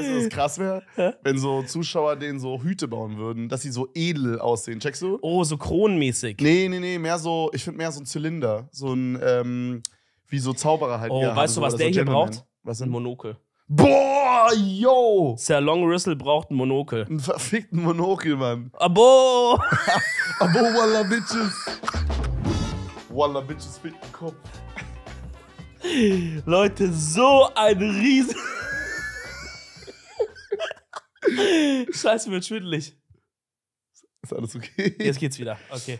weißt du, was krass wäre? Wenn so Zuschauer denen so Hüte bauen würden, dass sie so edel aussehen. Checkst du? Oh, so kronenmäßig. Nee, nee, nee, mehr so, ich finde mehr so ein Zylinder. So ein, ähm, wie so Zauberer halt. Oh, weißt haben, du, was der so hier braucht? Was ein Monokel. Boah, yo! Sir Long Russell braucht ein Monokel. Einen verfickten Monokel, Mann. Abo! Abo, Walla Bitches! Walla Bitches, ficken Kopf. Leute, so ein riesen... Scheiße, wird schwindelig. Ist alles okay? Jetzt geht's wieder. Okay.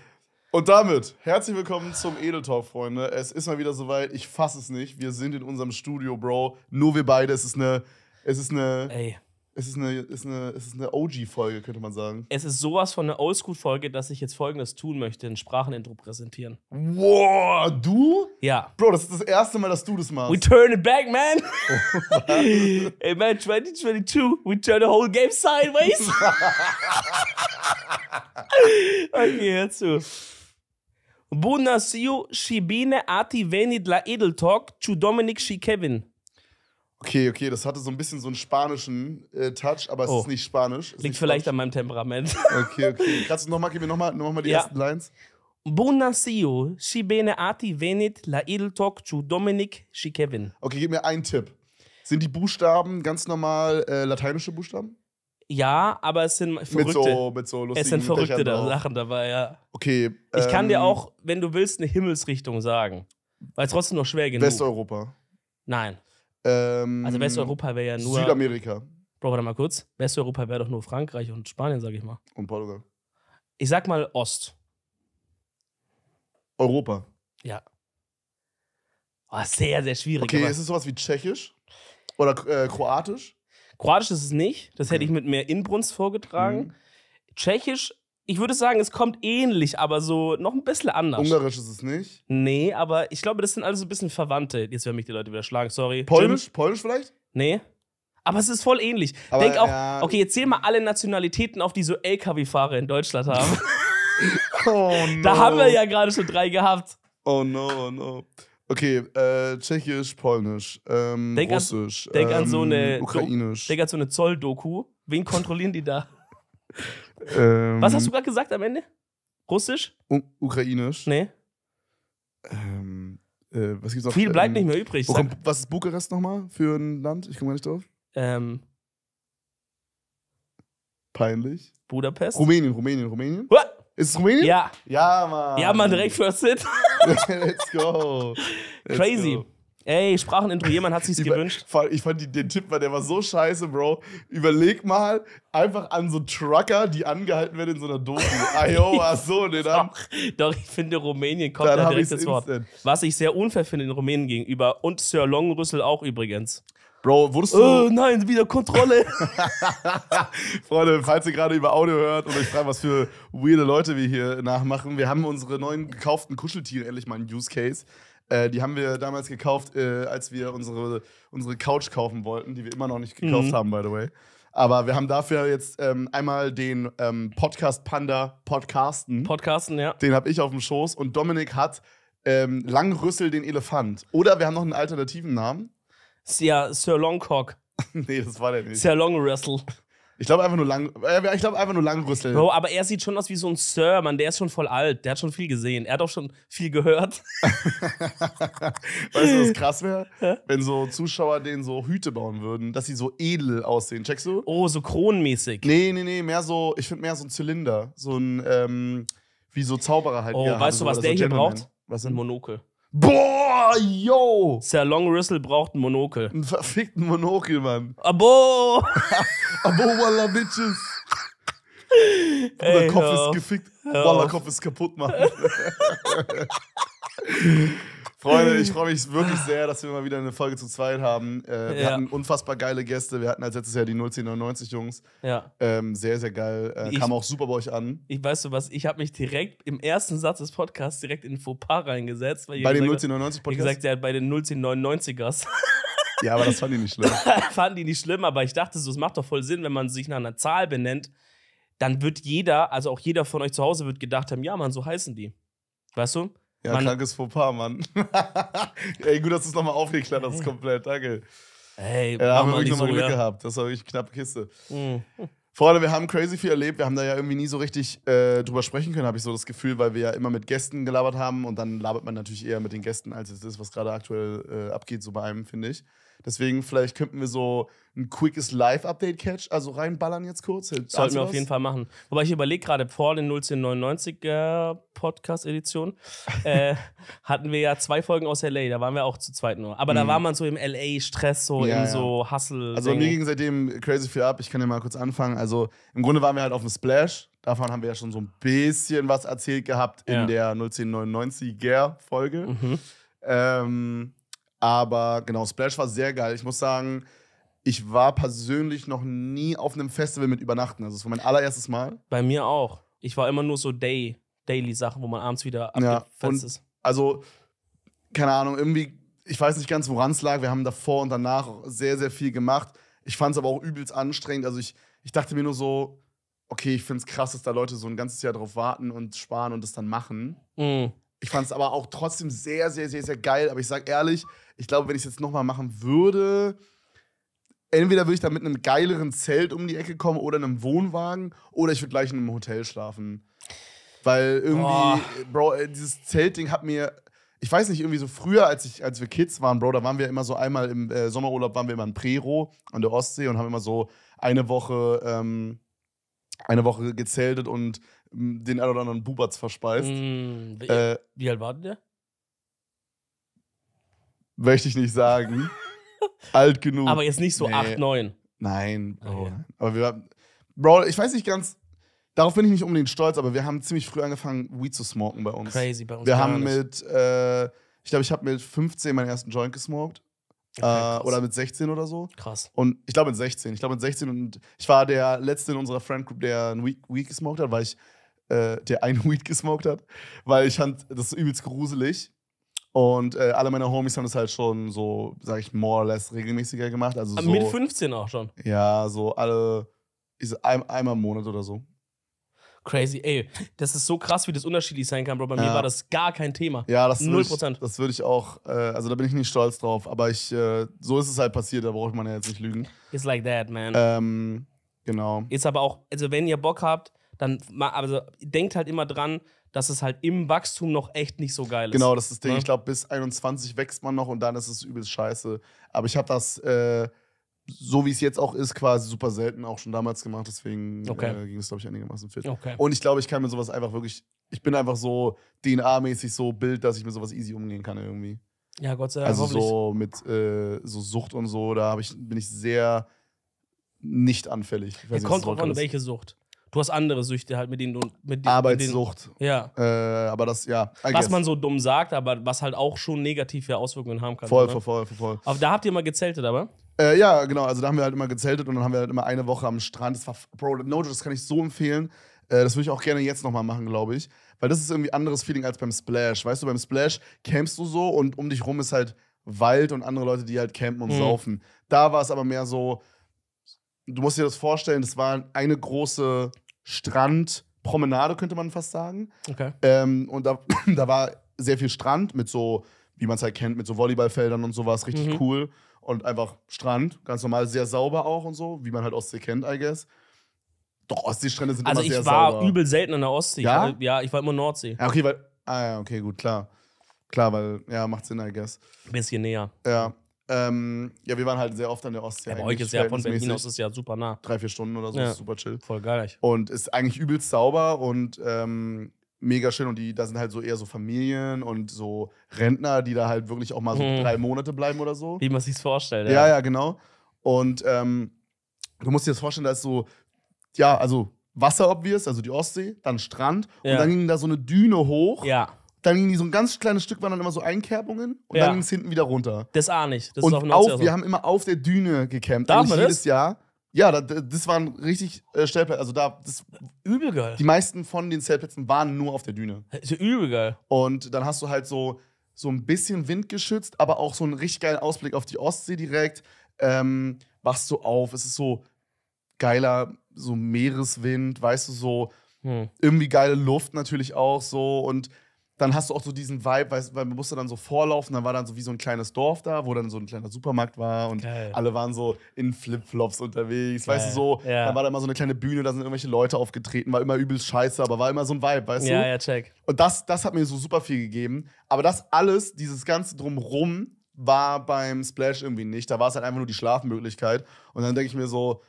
Und damit herzlich willkommen zum Edel Freunde. Es ist mal wieder soweit. Ich fasse es nicht. Wir sind in unserem Studio, Bro. Nur wir beide. Es ist eine. Es ist eine. Ey. Es ist eine, ist eine, ist eine OG-Folge, könnte man sagen. Es ist sowas von einer Oldschool-Folge, dass ich jetzt folgendes tun möchte: ein Sprachenintro präsentieren. Wow, du? Ja. Bro, das ist das erste Mal, dass du das machst. We turn it back, man! Oh, hey, man, 2022, we turn the whole game sideways. okay, hör zu. Bună ziua și bine venit la Edel Talk, cu Dominic Shi Kevin. Okay, okay, das hatte so ein bisschen so einen spanischen äh, Touch, aber es oh. ist nicht spanisch. Liegt nicht vielleicht spanisch. an meinem Temperament. Okay, okay. Kannst du nochmal, gib mir nochmal noch mal die ja. ersten Lines. Buonasio, si bene ati venit la il talk to Dominic si Kevin. Okay, gib mir einen Tipp. Sind die Buchstaben ganz normal äh, lateinische Buchstaben? Ja, aber es sind verrückte. Mit so, mit so lustigen es sind verrückte da Sachen dabei, ja. Okay. ich kann dir ähm, auch, wenn du willst, eine Himmelsrichtung sagen. Weil es trotzdem noch schwer genug. Westeuropa. Nein. Ähm, also Westeuropa wäre ja nur. Südamerika. Bro, warte mal kurz. Westeuropa wäre doch nur Frankreich und Spanien, sag ich mal. Und Portugal. Ich sag mal Ost. Europa. Ja. Oh, sehr, sehr schwierig. Okay, ist es sowas wie Tschechisch? Oder äh, Kroatisch? Kroatisch ist es nicht. Das okay. hätte ich mit mehr Inbrunst vorgetragen. Mhm. Tschechisch ich würde sagen, es kommt ähnlich, aber so noch ein bisschen anders. Ungarisch ist es nicht. Nee, aber ich glaube, das sind alles so ein bisschen Verwandte. Jetzt werden mich die Leute wieder schlagen, sorry. Polnisch? Jim? Polnisch vielleicht? Nee. Aber es ist voll ähnlich. Aber, Denk auch, ja. okay, jetzt zähl mal alle Nationalitäten auf, die so LKW-Fahrer in Deutschland haben. oh no. Da haben wir ja gerade schon drei gehabt. Oh no, oh no. Okay, äh, Tschechisch, Polnisch, ähm, denk Russisch, an, denk ähm, an so ähm, eine Ukrainisch. denk an so eine Zolldoku. Wen kontrollieren die da? Ähm, Was hast du gerade gesagt am Ende? Russisch? U Ukrainisch. Nee. Ähm, äh, was gibt's noch? Viel bleibt ähm, nicht mehr übrig. Kommt, was ist Bukarest nochmal für ein Land? Ich komme gar nicht drauf. Ähm. Peinlich. Budapest. Rumänien, Rumänien, Rumänien. What? Ist es Rumänien? Ja. Ja, Mann. Ja, Mann, direkt First Hit. Let's go. Let's Crazy. Go. Ey, Sprachenintro, jemand hat sich's gewünscht. Ich fand den Tipp, der war so scheiße, Bro. Überleg mal, einfach an so Trucker, die angehalten werden in so einer Doku. Iowa, so, ne, dann. Doch, doch, ich finde, Rumänien kommt da direkt ins Wort. Was ich sehr unfair finde in Rumänien gegenüber und Sir Longrüssel auch übrigens. Bro, wurdest du. Oh nein, wieder Kontrolle. Freunde, falls ihr gerade über Audio hört und euch fragt, was für weirde Leute wir hier nachmachen, wir haben unsere neuen gekauften Kuscheltiere endlich mal einen Use Case. Äh, die haben wir damals gekauft, äh, als wir unsere, unsere Couch kaufen wollten, die wir immer noch nicht gekauft mhm. haben, by the way. Aber wir haben dafür jetzt ähm, einmal den ähm, Podcast Panda Podcasten. Podcasten, ja. Den habe ich auf dem Schoß und Dominik hat ähm, Langrüssel den Elefant. Oder wir haben noch einen alternativen Namen. Ja, Sir Longcock. nee, das war der nicht. Sir Long ich glaube einfach nur lang. Äh, ich glaube einfach nur Langrüssel. Bro, aber er sieht schon aus wie so ein Sir, Mann. Der ist schon voll alt. Der hat schon viel gesehen. Er hat auch schon viel gehört. weißt du, was krass wäre? Wenn so Zuschauer denen so Hüte bauen würden, dass sie so edel aussehen. Checkst du? Oh, so kronenmäßig. Nee, nee, nee. Mehr so, ich finde mehr so ein Zylinder. So ein, ähm, wie so Zauberer halt. Oh, weißt du, was der so hier braucht? Was denn? Ein Monokel. Boah, yo! Sir Long Whistle braucht ein Monokel. Ein verfickten Monokel, Mann. Abo! Abo, Walla Bitches! Bruder, Kopf ist gefickt. Walla, Kopf ist kaputt, Mann. Freunde, ich freue mich wirklich sehr, dass wir mal wieder eine Folge zu zweit haben. Äh, wir ja. hatten unfassbar geile Gäste. Wir hatten als letztes Jahr die 01099 Jungs. Ja. Ähm, sehr, sehr geil. Äh, ich, kam auch super bei euch an. Ich weißt du was, ich habe mich direkt im ersten Satz des Podcasts direkt in Fauxpas reingesetzt. bei den 01099 Podcast? gesagt, ja, bei den 01099ers. Ja, aber das fanden die nicht schlimm. fanden die nicht schlimm, aber ich dachte so, es macht doch voll Sinn, wenn man sich nach einer Zahl benennt, dann wird jeder, also auch jeder von euch zu Hause wird gedacht haben, ja, Mann, so heißen die. Weißt du? Ja, Mann. krankes Fauxpas, Mann. Ey, gut, dass du es nochmal aufgeklärt hast, komplett. Danke. Hey, ja, haben wir wirklich nochmal so, Glück ja. gehabt. Das war wirklich eine knappe Kiste. Mhm. Freunde, wir haben crazy viel erlebt. Wir haben da ja irgendwie nie so richtig äh, drüber sprechen können, habe ich so das Gefühl, weil wir ja immer mit Gästen gelabert haben und dann labert man natürlich eher mit den Gästen, als es ist, was gerade aktuell äh, abgeht, so bei einem, finde ich. Deswegen vielleicht könnten wir so ein quickes Live-Update-Catch, also reinballern jetzt kurz. Sollten wir was? auf jeden Fall machen. Wobei ich überlege gerade, vor den 01099er Podcast-Edition äh, hatten wir ja zwei Folgen aus L.A., da waren wir auch zu zweit nur. Aber mhm. da war man so im L.A.-Stress, so ja, im ja. so Hustle. Also mir ging seitdem crazy viel ab, ich kann ja mal kurz anfangen. Also im Grunde waren wir halt auf dem Splash, davon haben wir ja schon so ein bisschen was erzählt gehabt ja. in der 01099er-Folge. Mhm. Ähm, aber genau, Splash war sehr geil. Ich muss sagen, ich war persönlich noch nie auf einem Festival mit Übernachten. Also es war mein allererstes Mal. Bei mir auch. Ich war immer nur so Day, Daily-Sachen, wo man abends wieder abgefetzt ja, ist. Also, keine Ahnung, irgendwie, ich weiß nicht ganz, woran es lag. Wir haben davor und danach sehr, sehr viel gemacht. Ich fand es aber auch übelst anstrengend. Also ich, ich dachte mir nur so, okay, ich finde es krass, dass da Leute so ein ganzes Jahr drauf warten und sparen und das dann machen. Mhm. Ich fand es aber auch trotzdem sehr, sehr, sehr, sehr geil. Aber ich sag ehrlich, ich glaube, wenn ich es jetzt nochmal machen würde, entweder würde ich da mit einem geileren Zelt um die Ecke kommen oder einem Wohnwagen oder ich würde gleich in einem Hotel schlafen. Weil irgendwie, Boah. Bro, äh, dieses Zeltding hat mir, ich weiß nicht, irgendwie so früher, als, ich, als wir Kids waren, Bro, da waren wir immer so einmal im äh, Sommerurlaub, waren wir immer in Prero an der Ostsee und haben immer so eine Woche, ähm, eine Woche gezeltet und den ein oder anderen Bubatz verspeist. Mm, wie, äh, wie alt war der? Möchte ich nicht sagen. alt genug. Aber jetzt nicht so nee. 8, 9. Nein, ah, Bro. Okay. Aber wir haben, Bro, ich weiß nicht ganz, darauf bin ich nicht unbedingt stolz, aber wir haben ziemlich früh angefangen, Weed zu smoken bei uns. Crazy, bei uns. Wir haben mit, äh, ich glaube, ich habe mit 15 meinen ersten Joint gesmoked. Okay, äh, oder mit 16 oder so. Krass. Und ich glaube mit 16. Ich glaube mit 16 und ich war der letzte in unserer Friend Group, der ein Weed gesmoked hat, weil ich äh, der einen Weed gesmoked hat, weil ich fand das übelst gruselig. Und äh, alle meine Homies haben das halt schon so, sag ich, more or less regelmäßiger gemacht. Also ah, so, mit 15 auch schon. Ja, so alle, ich, ein, einmal im Monat oder so. Crazy, ey, das ist so krass, wie das unterschiedlich sein kann, Bro. Bei ja. mir war das gar kein Thema. Ja, das 0%. Würde ich, das würde ich auch, äh, also da bin ich nicht stolz drauf, aber ich, äh, so ist es halt passiert, da braucht man ja jetzt nicht lügen. It's like that, man. Ähm, genau. Ist aber auch, also wenn ihr Bock habt, dann also denkt halt immer dran, dass es halt im Wachstum noch echt nicht so geil ist. Genau, das ist das Ding. Ja? Ne? Ich glaube, bis 21 wächst man noch und dann ist es übelst scheiße. Aber ich habe das, äh, so wie es jetzt auch ist, quasi super selten auch schon damals gemacht. Deswegen okay. äh, ging es, glaube ich, einigermaßen fit. Okay. Und ich glaube, ich kann mir sowas einfach wirklich, ich bin einfach so DNA-mäßig so Bild, dass ich mir sowas easy umgehen kann irgendwie. Ja, Gott sei Dank. Also so mit äh, so Sucht und so, da ich, bin ich sehr nicht anfällig. Ich weiß ja, kommt drauf an, welche Sucht du hast andere Süchte halt, mit denen du. Mit, Arbeitssucht. Mit denen, ja. Äh, aber das, ja. I was man so dumm sagt, aber was halt auch schon negative Auswirkungen haben kann. Voll, ne? voll, voll, voll, voll. Aber da habt ihr mal gezeltet, aber? Äh, ja, genau. Also da haben wir halt immer gezeltet und dann haben wir halt immer eine Woche am Strand. Das war, Bro, No, das kann ich so empfehlen. Äh, das würde ich auch gerne jetzt nochmal machen, glaube ich. Weil das ist irgendwie anderes Feeling als beim Splash. Weißt du, beim Splash campst du so und um dich rum ist halt Wald und andere Leute, die halt campen und mhm. saufen. Da war es aber mehr so, du musst dir das vorstellen, das war eine große Strandpromenade, könnte man fast sagen. Okay. Ähm, und da, da war sehr viel Strand mit so, wie man es halt kennt, mit so Volleyballfeldern und sowas, richtig mhm. cool. Und einfach Strand, ganz normal, sehr sauber auch und so, wie man halt Ostsee kennt, I guess. Doch, Ostseestrände sind also immer sehr sauber. Also ich war übel selten in der Ostsee. Ja? Ich, ja, ich war immer Nordsee. Ja, okay, weil, ah ja, okay, gut, klar. Klar, weil, ja, macht Sinn, I guess. bisschen näher. Ja, ähm, ja, wir waren halt sehr oft an der Ostsee. Ja, bei euch ist ja von Berlin aus ist ja super nah. Drei, vier Stunden oder so, ja. ist super chill. Voll geil. Und ist eigentlich übelst sauber und ähm, mega schön. Und die, da sind halt so eher so Familien und so Rentner, die da halt wirklich auch mal so mhm. drei Monate bleiben oder so. Wie man sich's vorstellt. Ja, ja, ja genau. Und ähm, du musst dir das vorstellen, da ist so, ja, also Wasser ob wir es, also die Ostsee, dann Strand ja. und dann ging da so eine Düne hoch. Ja dann ging die so ein ganz kleines Stück, waren dann immer so Einkerbungen und ja. dann ging es hinten wieder runter. Das ahne ich. Das und ist auf, auf Wir haben immer auf der Düne gecampt. Darf man jedes das? Jahr. Ja, das, das waren richtig äh, Stellplätze. Also da, das, übel geil. Die meisten von den Stellplätzen waren nur auf der Düne. Ist ja übel geil. Und dann hast du halt so, so ein bisschen windgeschützt, aber auch so einen richtig geilen Ausblick auf die Ostsee direkt. Ähm, wachst du auf, es ist so geiler, so Meereswind, weißt du, so hm. irgendwie geile Luft natürlich auch so und dann hast du auch so diesen Vibe, weil, man musste dann so vorlaufen, dann war dann so wie so ein kleines Dorf da, wo dann so ein kleiner Supermarkt war und Geil. alle waren so in Flipflops unterwegs, Geil. weißt du so, ja. dann war da immer so eine kleine Bühne, da sind irgendwelche Leute aufgetreten, war immer übelst scheiße, aber war immer so ein Vibe, weißt ja, du? Ja, ja, check. Und das, das hat mir so super viel gegeben, aber das alles, dieses ganze Drumrum war beim Splash irgendwie nicht, da war es halt einfach nur die Schlafmöglichkeit und dann denke ich mir so,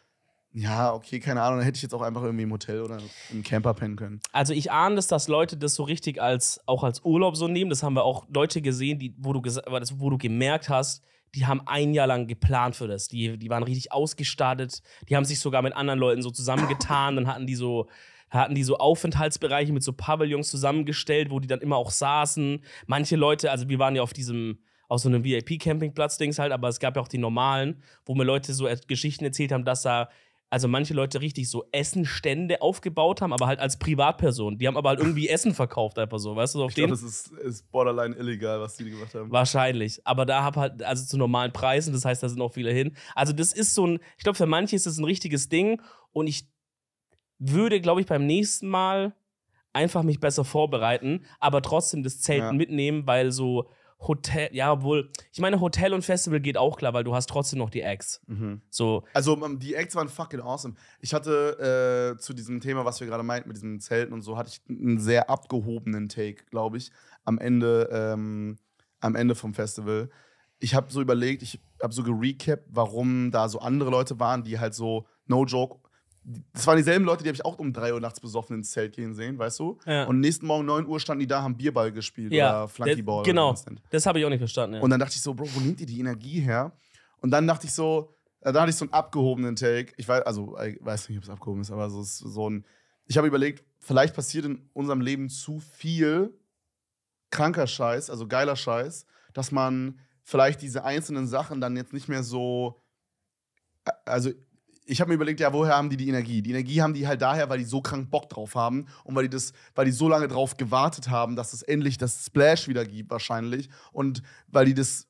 ja, okay, keine Ahnung, dann hätte ich jetzt auch einfach irgendwie im Hotel oder im Camper pennen können. Also ich ahne das, dass Leute das so richtig als auch als Urlaub so nehmen. Das haben wir auch Leute gesehen, die, wo, du wo du gemerkt hast, die haben ein Jahr lang geplant für das. Die, die waren richtig ausgestattet, die haben sich sogar mit anderen Leuten so zusammengetan, dann hatten die so hatten die so Aufenthaltsbereiche mit so Pavillons zusammengestellt, wo die dann immer auch saßen. Manche Leute, also wir waren ja auf diesem, auf so einem VIP-Campingplatz-Dings halt, aber es gab ja auch die normalen, wo mir Leute so Geschichten erzählt haben, dass da also manche Leute richtig so Essenstände aufgebaut haben, aber halt als Privatperson. Die haben aber halt irgendwie Essen verkauft, einfach so, weißt du, auf dem. den. das ist, ist, borderline illegal, was die gemacht haben. Wahrscheinlich. Aber da hab halt, also zu normalen Preisen, das heißt, da sind auch viele hin. Also, das ist so ein, ich glaube, für manche ist das ein richtiges Ding und ich würde, glaube ich, beim nächsten Mal einfach mich besser vorbereiten, aber trotzdem das Zelt ja. mitnehmen, weil so Hotel, ja, obwohl, ich meine, Hotel und Festival geht auch klar, weil du hast trotzdem noch die Acts. Mhm. So. Also ähm, die Acts waren fucking awesome. Ich hatte äh, zu diesem Thema, was wir gerade meinten, mit diesen Zelten und so, hatte ich einen sehr abgehobenen Take, glaube ich, am Ende, ähm, am Ende vom Festival. Ich habe so überlegt, ich habe so gerecapt, warum da so andere Leute waren, die halt so, no joke, das waren dieselben Leute, die habe ich auch um 3 Uhr nachts besoffen ins Zelt gehen sehen, weißt du? Ja. Und nächsten Morgen 9 Uhr standen die da, haben Bierball gespielt ja, oder Flunkyball. Genau, das habe ich auch nicht verstanden. Ja. Und dann dachte ich so, Bro, wo nehmt ihr die Energie her? Und dann dachte ich so, äh, da hatte ich so einen abgehobenen Take. Ich weiß, also, äh, ich weiß nicht, ob es abgehoben ist, aber so, so ein. Ich habe überlegt, vielleicht passiert in unserem Leben zu viel kranker Scheiß, also geiler Scheiß, dass man vielleicht diese einzelnen Sachen dann jetzt nicht mehr so. Äh, also ich habe mir überlegt, ja, woher haben die die Energie? Die Energie haben die halt daher, weil die so krank Bock drauf haben und weil die das, weil die so lange drauf gewartet haben, dass es endlich das Splash wieder gibt wahrscheinlich und weil die das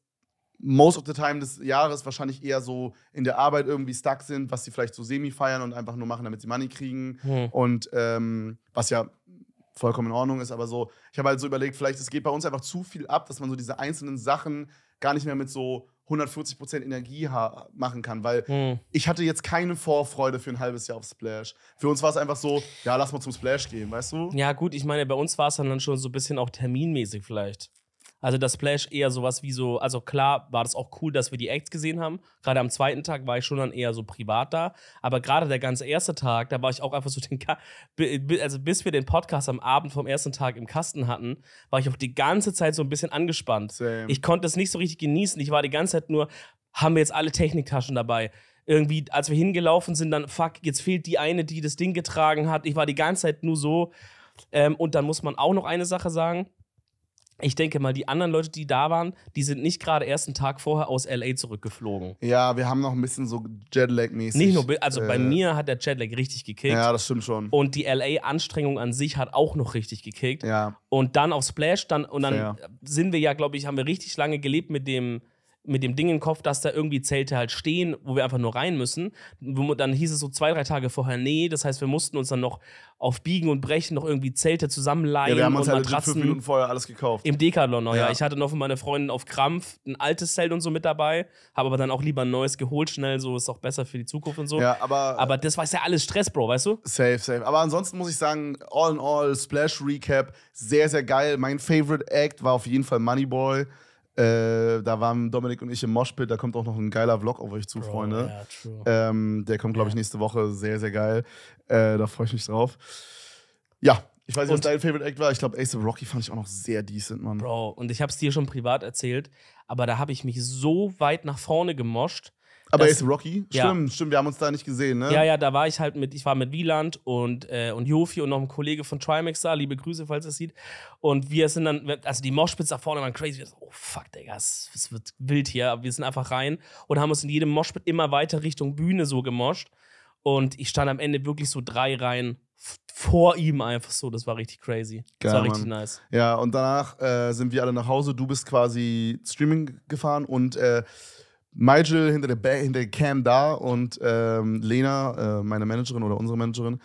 most of the time des Jahres wahrscheinlich eher so in der Arbeit irgendwie stuck sind, was sie vielleicht so semi feiern und einfach nur machen, damit sie Money kriegen hm. und ähm, was ja vollkommen in Ordnung ist, aber so, ich habe halt so überlegt, vielleicht es geht bei uns einfach zu viel ab, dass man so diese einzelnen Sachen gar nicht mehr mit so 140 Energie machen kann, weil hm. ich hatte jetzt keine Vorfreude für ein halbes Jahr auf Splash. Für uns war es einfach so, ja, lass mal zum Splash gehen, weißt du? Ja, gut, ich meine, bei uns war es dann schon so ein bisschen auch terminmäßig vielleicht. Also das Splash eher sowas wie so, also klar war das auch cool, dass wir die Acts gesehen haben. Gerade am zweiten Tag war ich schon dann eher so privat da. Aber gerade der ganze erste Tag, da war ich auch einfach so den, Ka also bis wir den Podcast am Abend vom ersten Tag im Kasten hatten, war ich auch die ganze Zeit so ein bisschen angespannt. Same. Ich konnte es nicht so richtig genießen. Ich war die ganze Zeit nur, haben wir jetzt alle Techniktaschen dabei? irgendwie, als wir hingelaufen sind, dann, fuck, jetzt fehlt die eine, die das Ding getragen hat. Ich war die ganze Zeit nur so. Ähm, und dann muss man auch noch eine Sache sagen ich denke mal, die anderen Leute, die da waren, die sind nicht gerade ersten Tag vorher aus LA zurückgeflogen. Ja, wir haben noch ein bisschen so Jetlag-mäßig. Nicht nur, also äh, bei mir hat der Jetlag richtig gekickt. Ja, das stimmt schon. Und die LA-Anstrengung an sich hat auch noch richtig gekickt. Ja. Und dann auf Splash, dann, und dann Fair. sind wir ja, glaube ich, haben wir richtig lange gelebt mit dem, mit dem Ding im Kopf, dass da irgendwie Zelte halt stehen, wo wir einfach nur rein müssen. Dann hieß es so zwei, drei Tage vorher, nee, das heißt, wir mussten uns dann noch auf Biegen und Brechen noch irgendwie Zelte zusammenleihen. Ja, wir haben uns halt fünf Minuten vorher alles gekauft. Im Decathlon, ja. ja. Ich hatte noch für meine Freundin auf Krampf ein altes Zelt und so mit dabei, habe aber dann auch lieber ein neues geholt, schnell, so ist auch besser für die Zukunft und so. Ja, aber. Aber das war ja alles Stress, Bro, weißt du? Safe, safe. Aber ansonsten muss ich sagen, all in all, Splash Recap, sehr, sehr geil. Mein Favorite Act war auf jeden Fall Moneyboy. Äh, da waren Dominik und ich im Moshpit. Da kommt auch noch ein geiler Vlog auf euch zu, Bro, Freunde. Yeah, ähm, der kommt, glaube ich, nächste Woche. Sehr, sehr geil. Äh, da freue ich mich drauf. Ja, ich weiß nicht, und, was dein Favorite Act war. Ich glaube, Ace of Rocky fand ich auch noch sehr decent, Mann. Bro, und ich habe es dir schon privat erzählt, aber da habe ich mich so weit nach vorne gemoscht, aber das, ist Rocky? Stimmt, ja. stimmt, wir haben uns da nicht gesehen, ne? Ja, ja, da war ich halt mit, ich war mit Wieland und, äh, und Jofi und noch ein Kollege von Trimax da, liebe Grüße, falls ihr es sieht. Und wir sind dann, also die Moshpits da vorne waren crazy. Wir so, oh fuck, Digga, es, es wird wild hier. Aber wir sind einfach rein und haben uns in jedem Moshpit immer weiter Richtung Bühne so gemoscht. Und ich stand am Ende wirklich so drei Reihen vor ihm einfach so. Das war richtig crazy. Geil, das war richtig nice. Ja, und danach äh, sind wir alle nach Hause. Du bist quasi Streaming gefahren und äh, Nigel hinter der, ba hinter der Cam da und ähm, Lena, äh, meine Managerin oder unsere Managerin,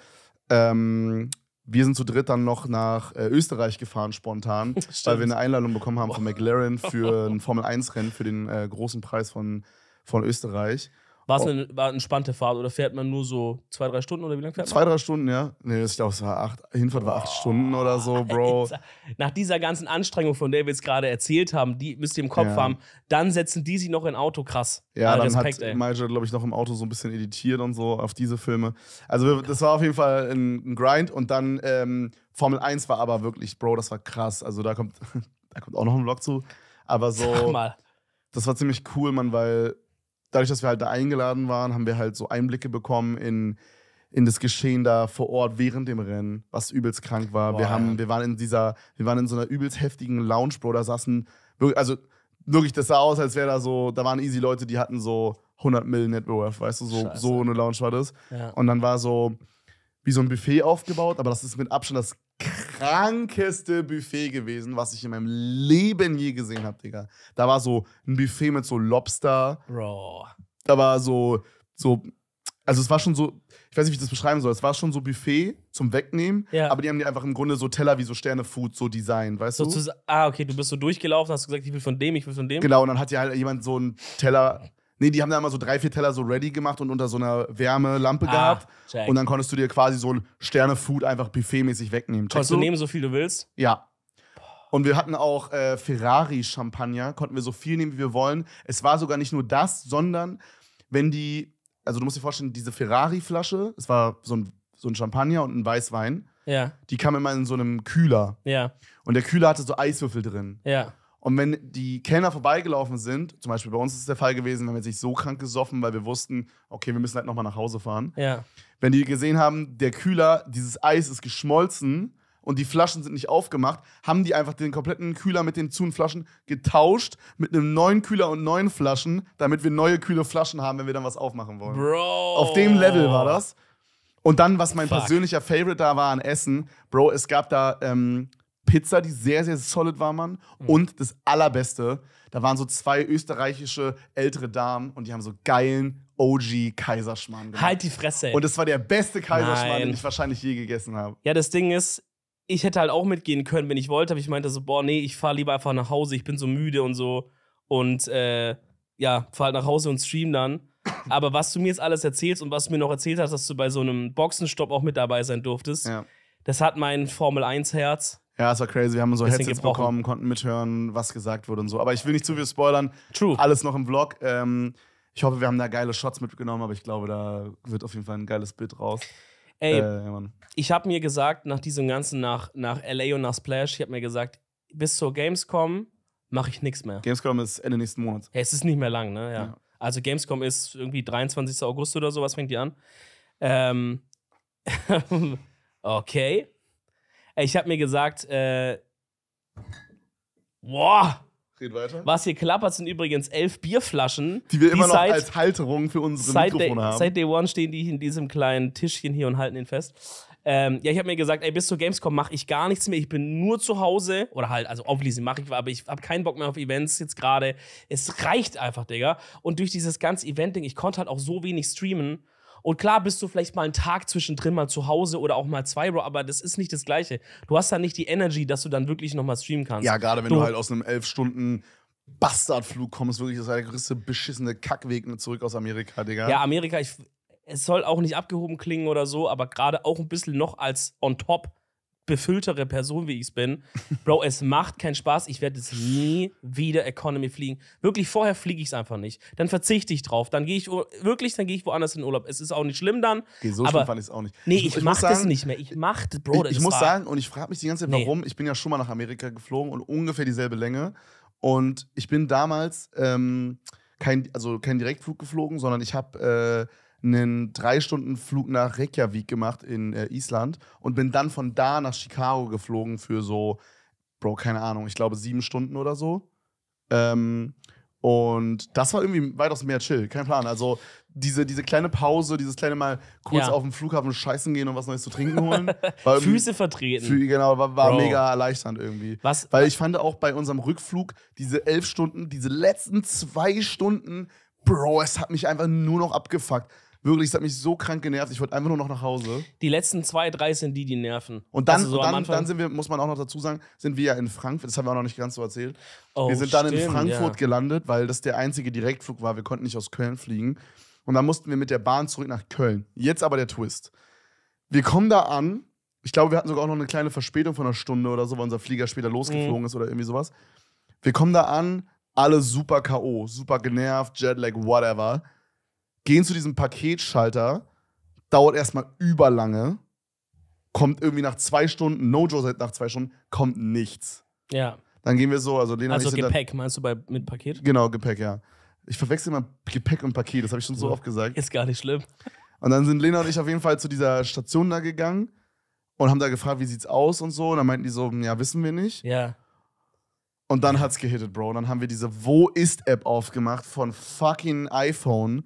ähm, wir sind zu dritt dann noch nach äh, Österreich gefahren spontan, Stimmt. weil wir eine Einladung bekommen haben von McLaren für ein Formel-1-Rennen für den äh, großen Preis von, von Österreich. War es oh. eine, eine entspannte Fahrt oder fährt man nur so zwei, drei Stunden oder wie lange fährt man? Zwei, drei Stunden, ja. Nee, das, ich glaube, es war acht. Hinfahrt war oh, Stunden oder so, Bro. Alter. Nach dieser ganzen Anstrengung, von der wir jetzt gerade erzählt haben, die müsst ihr im Kopf ja. haben, dann setzen die sich noch in Auto krass. Ja, All äh, dann Respekt, hat Major, glaube ich, noch im Auto so ein bisschen editiert und so auf diese Filme. Also, das war auf jeden Fall ein, ein Grind und dann ähm, Formel 1 war aber wirklich, Bro, das war krass. Also, da kommt, da kommt auch noch ein Vlog zu. Aber so. Sag mal. Das war ziemlich cool, Mann, weil dadurch, dass wir halt da eingeladen waren, haben wir halt so Einblicke bekommen in, in das Geschehen da vor Ort während dem Rennen, was übelst krank war. Boah, wir, haben, wir waren in dieser, wir waren in so einer übelst heftigen Lounge, Bro, da saßen, also wirklich, das sah aus, als wäre da so, da waren easy Leute, die hatten so 100 Millionen Networth, weißt du, so, so eine Lounge war das. Ja. Und dann war so, wie so ein Buffet aufgebaut, aber das ist mit Abstand das krankeste Buffet gewesen, was ich in meinem Leben je gesehen habe, Digga. Da war so ein Buffet mit so Lobster. Bro. Da war so, so, also es war schon so, ich weiß nicht, wie ich das beschreiben soll. Es war schon so Buffet zum Wegnehmen, ja. aber die haben dir einfach im Grunde so Teller wie so Sterne-Food so designt, weißt so du? Ah, okay, du bist so durchgelaufen, hast gesagt, ich will von dem, ich will von dem. Genau, und dann hat dir halt jemand so einen Teller Nee, die haben da immer so drei, vier Teller so ready gemacht und unter so einer Wärmelampe ah, gehabt. Check. Und dann konntest du dir quasi so ein Sterne-Food einfach buffetmäßig wegnehmen. Kannst du nehmen, so viel du willst? Ja. Und wir hatten auch äh, Ferrari-Champagner, konnten wir so viel nehmen, wie wir wollen. Es war sogar nicht nur das, sondern wenn die, also du musst dir vorstellen, diese Ferrari-Flasche, es war so ein, so ein Champagner und ein Weißwein, ja. die kam immer in so einem Kühler. Ja. Und der Kühler hatte so Eiswürfel drin. Ja. Und wenn die Kellner vorbeigelaufen sind, zum Beispiel bei uns ist es der Fall gewesen, wir haben jetzt nicht so krank gesoffen, weil wir wussten, okay, wir müssen halt nochmal nach Hause fahren. Ja. Wenn die gesehen haben, der Kühler, dieses Eis ist geschmolzen und die Flaschen sind nicht aufgemacht, haben die einfach den kompletten Kühler mit den zu Flaschen getauscht mit einem neuen Kühler und neuen Flaschen, damit wir neue kühle Flaschen haben, wenn wir dann was aufmachen wollen. Bro. Auf dem Level war das. Und dann, was mein Fuck. persönlicher Favorite da war an Essen, Bro, es gab da ähm, Pizza, die sehr, sehr solid war, Mann. Mhm. Und das Allerbeste, da waren so zwei österreichische ältere Damen und die haben so geilen OG Kaiserschmarrn gemacht. Halt die Fresse. Ey. Und das war der beste Kaiserschmarrn, Nein. den ich wahrscheinlich je gegessen habe. Ja, das Ding ist, ich hätte halt auch mitgehen können, wenn ich wollte, aber ich meinte so, boah, nee, ich fahre lieber einfach nach Hause, ich bin so müde und so. Und äh, ja, fahr halt nach Hause und stream dann. aber was du mir jetzt alles erzählst und was du mir noch erzählt hast, dass du bei so einem Boxenstopp auch mit dabei sein durftest, ja. das hat mein Formel 1 Herz ja, es war crazy. Wir haben so Headsets bekommen, konnten mithören, was gesagt wurde und so. Aber ich will nicht zu viel spoilern. True. Alles noch im Vlog. Ähm, ich hoffe, wir haben da geile Shots mitgenommen, aber ich glaube, da wird auf jeden Fall ein geiles Bild raus. Ey, äh, ich habe mir gesagt, nach diesem Ganzen, nach, nach LA und nach Splash, ich habe mir gesagt, bis zur Gamescom mache ich nichts mehr. Gamescom ist Ende nächsten Monats. Hey, es ist nicht mehr lang, ne? Ja. ja. Also Gamescom ist irgendwie 23. August oder sowas, fängt die an? Ähm okay. Ich habe mir gesagt, äh, boah. Red weiter. Was hier klappert, sind übrigens elf Bierflaschen. Die wir die immer noch seit, als Halterung für unsere seit Mikrofone day, haben. Seit Day One stehen die in diesem kleinen Tischchen hier und halten ihn fest. Ähm, ja, ich habe mir gesagt, ey, bis zur Gamescom mache ich gar nichts mehr. Ich bin nur zu Hause. Oder halt, also obviously mache ich, aber ich habe keinen Bock mehr auf Events jetzt gerade. Es reicht einfach, Digga. Und durch dieses ganze Event-Ding, ich konnte halt auch so wenig streamen. Und klar bist du vielleicht mal einen Tag zwischendrin mal zu Hause oder auch mal zwei, Bro, aber das ist nicht das Gleiche. Du hast da nicht die Energy, dass du dann wirklich nochmal streamen kannst. Ja, gerade wenn du, du halt aus einem elf Stunden Bastardflug kommst, wirklich, das ist der größte beschissene Kackweg zurück aus Amerika, Digga. Ja, Amerika, ich, es soll auch nicht abgehoben klingen oder so, aber gerade auch ein bisschen noch als on top befülltere Person, wie ich es bin. Bro, es macht keinen Spaß. Ich werde es nie wieder Economy fliegen. Wirklich, vorher fliege ich es einfach nicht. Dann verzichte ich drauf. Dann gehe ich wirklich, dann gehe ich woanders in den Urlaub. Es ist auch nicht schlimm dann. Okay, so aber schlimm fand ich es auch nicht. Nee, ich, ich, ich mach das nicht mehr. Ich mache das, Bro. ich, ich muss war, sagen, und ich frage mich die ganze Zeit, warum. Nee. Ich bin ja schon mal nach Amerika geflogen und ungefähr dieselbe Länge. Und ich bin damals ähm, kein, also kein Direktflug geflogen, sondern ich habe äh, einen drei Stunden Flug nach Reykjavik gemacht in äh, Island und bin dann von da nach Chicago geflogen für so, Bro, keine Ahnung, ich glaube sieben Stunden oder so. Ähm, und das war irgendwie weitaus mehr chill, kein Plan. Also diese, diese kleine Pause, dieses kleine Mal kurz ja. auf dem Flughafen scheißen gehen und was Neues zu trinken holen. Füße vertreten. Für, genau, war, war mega erleichternd irgendwie. Was? Weil ich fand auch bei unserem Rückflug diese elf Stunden, diese letzten zwei Stunden, Bro, es hat mich einfach nur noch abgefuckt. Wirklich, es hat mich so krank genervt. Ich wollte einfach nur noch nach Hause. Die letzten zwei, drei sind die, die nerven. Und dann, also so dann, dann, sind wir, muss man auch noch dazu sagen, sind wir ja in Frankfurt, das haben wir auch noch nicht ganz so erzählt. Oh, wir sind stimmt, dann in Frankfurt ja. gelandet, weil das der einzige Direktflug war. Wir konnten nicht aus Köln fliegen. Und dann mussten wir mit der Bahn zurück nach Köln. Jetzt aber der Twist. Wir kommen da an. Ich glaube, wir hatten sogar auch noch eine kleine Verspätung von einer Stunde oder so, weil unser Flieger später losgeflogen mhm. ist oder irgendwie sowas. Wir kommen da an, alle super K.O., super genervt, Jetlag, whatever gehen zu diesem Paketschalter, dauert erstmal überlange, kommt irgendwie nach zwei Stunden, no Joe seit nach zwei Stunden, kommt nichts. Ja. Dann gehen wir so, also Lena Also Gepäck, da, meinst du bei, mit Paket? Genau, Gepäck, ja. Ich verwechsel immer Gepäck und Paket, das habe ich schon so, so oft gesagt. Ist gar nicht schlimm. Und dann sind Lena und ich auf jeden Fall zu dieser Station da gegangen und haben da gefragt, wie sieht's aus und so. Und dann meinten die so, ja, wissen wir nicht. Ja. Und dann hat's gehittet, Bro. Und dann haben wir diese Wo ist App aufgemacht von fucking iPhone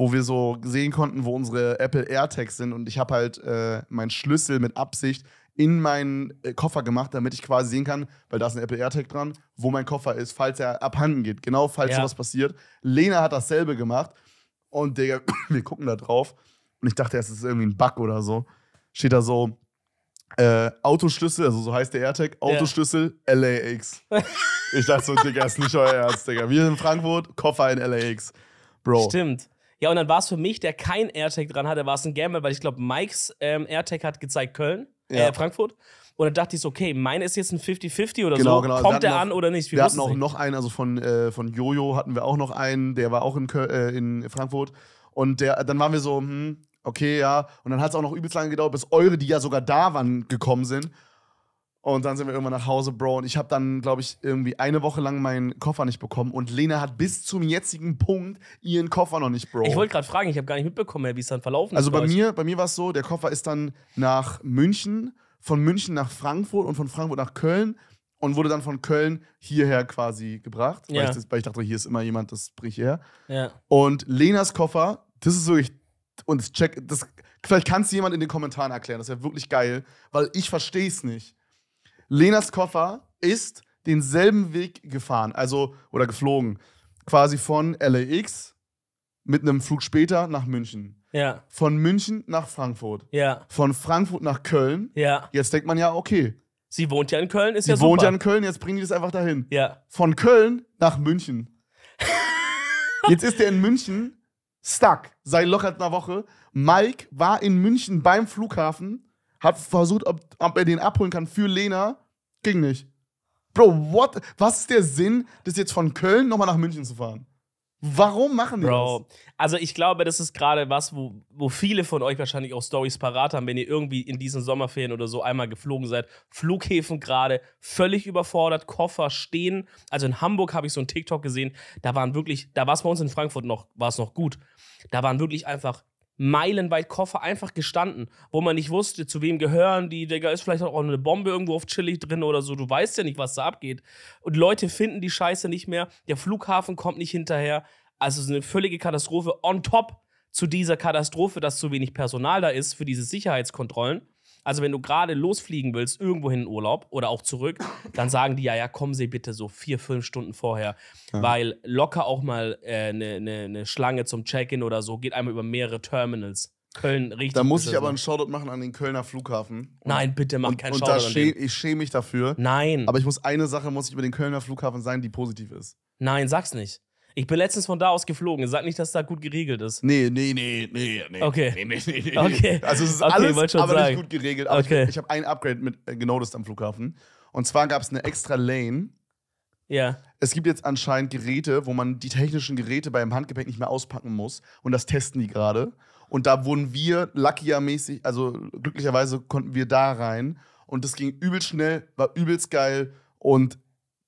wo wir so sehen konnten, wo unsere Apple AirTags sind. Und ich habe halt äh, meinen Schlüssel mit Absicht in meinen äh, Koffer gemacht, damit ich quasi sehen kann, weil da ist ein Apple AirTag dran, wo mein Koffer ist, falls er abhanden geht. Genau, falls ja. sowas passiert. Lena hat dasselbe gemacht. Und Digga, wir gucken da drauf. Und ich dachte, es ist irgendwie ein Bug oder so. Steht da so, äh, Autoschlüssel, also so heißt der AirTag, Autoschlüssel ja. LAX. ich dachte so, Digga, ist nicht euer Ernst, Digga. Wir sind in Frankfurt, Koffer in LAX. Bro. Stimmt. Ja, und dann war es für mich, der kein AirTag dran hatte, war es ein Gamble, weil ich glaube, Mikes ähm, AirTag hat gezeigt Köln, äh, ja. äh, Frankfurt. Und dann dachte ich so, okay, meine ist jetzt ein 50-50 oder genau, so. Genau. Kommt der noch, an oder nicht? Wir, wir hatten auch noch einen, also von, äh, von Jojo hatten wir auch noch einen, der war auch in, Köln, äh, in Frankfurt. Und der, dann waren wir so, hm, okay, ja. Und dann hat es auch noch übelst lange gedauert, bis eure, die ja sogar da waren, gekommen sind. Und dann sind wir irgendwann nach Hause, Bro. Und ich habe dann, glaube ich, irgendwie eine Woche lang meinen Koffer nicht bekommen. Und Lena hat bis zum jetzigen Punkt ihren Koffer noch nicht, Bro. Ich wollte gerade fragen, ich habe gar nicht mitbekommen, wie es dann verlaufen also ist. Also bei mir, bei mir war es so, der Koffer ist dann nach München, von München nach Frankfurt und von Frankfurt nach Köln und wurde dann von Köln hierher quasi gebracht. Ja. Weil, ich das, weil, ich dachte, hier ist immer jemand, das bringe ich hierher. Ja. Und Lenas Koffer, das ist wirklich, und check, das, vielleicht kann es jemand in den Kommentaren erklären, das wäre wirklich geil, weil ich verstehe es nicht. Lenas Koffer ist denselben Weg gefahren, also oder geflogen, quasi von LAX mit einem Flug später nach München. Ja. Von München nach Frankfurt. Ja. Von Frankfurt nach Köln. Ja. Jetzt denkt man ja, okay. Sie wohnt ja in Köln, ist Sie ja super. Sie wohnt ja in Köln, jetzt bringen die das einfach dahin. Ja. Von Köln nach München. jetzt ist er in München stuck. Sei lockert einer Woche. Mike war in München beim Flughafen hab versucht, ob, ob er den abholen kann für Lena. Ging nicht. Bro, what? Was ist der Sinn, das jetzt von Köln nochmal nach München zu fahren? Warum machen die Bro, das? Also ich glaube, das ist gerade was, wo, wo viele von euch wahrscheinlich auch Stories parat haben, wenn ihr irgendwie in diesen Sommerferien oder so einmal geflogen seid. Flughäfen gerade völlig überfordert, Koffer stehen. Also in Hamburg habe ich so einen TikTok gesehen, da waren wirklich, da war es bei uns in Frankfurt noch, war es noch gut. Da waren wirklich einfach meilenweit Koffer einfach gestanden, wo man nicht wusste, zu wem gehören die, Digga, ist vielleicht auch eine Bombe irgendwo auf Chili drin oder so, du weißt ja nicht, was da abgeht. Und Leute finden die Scheiße nicht mehr, der Flughafen kommt nicht hinterher, also es ist eine völlige Katastrophe on top zu dieser Katastrophe, dass zu wenig Personal da ist für diese Sicherheitskontrollen. Also wenn du gerade losfliegen willst, irgendwohin in Urlaub oder auch zurück, dann sagen die ja, ja, kommen Sie bitte so vier, fünf Stunden vorher. Ja. Weil locker auch mal eine äh, ne, ne, ne Schlange zum Check-in oder so geht einmal über mehrere Terminals. Köln richtig. Da muss ich aber einen Shoutout machen an den Kölner Flughafen. Nein, bitte mach keinen Shoutout. Und da schäme, ich schäme mich dafür. Nein. Aber ich muss eine Sache muss ich über den Kölner Flughafen sagen, die positiv ist. Nein, sag's nicht. Ich bin letztens von da aus geflogen. Sag nicht, dass da gut geregelt ist. Nee, nee, nee, nee, nee. Okay. Nee, nee, nee, nee. okay. Also es ist okay, alles, aber sagen. nicht gut geregelt. Aber okay. ich, ich habe ein Upgrade mit äh, genau am Flughafen. Und zwar gab es eine extra Lane. Ja. Es gibt jetzt anscheinend Geräte, wo man die technischen Geräte beim Handgepäck nicht mehr auspacken muss. Und das testen die gerade. Und da wurden wir luckier-mäßig, also glücklicherweise konnten wir da rein. Und das ging übel schnell, war übelst geil. Und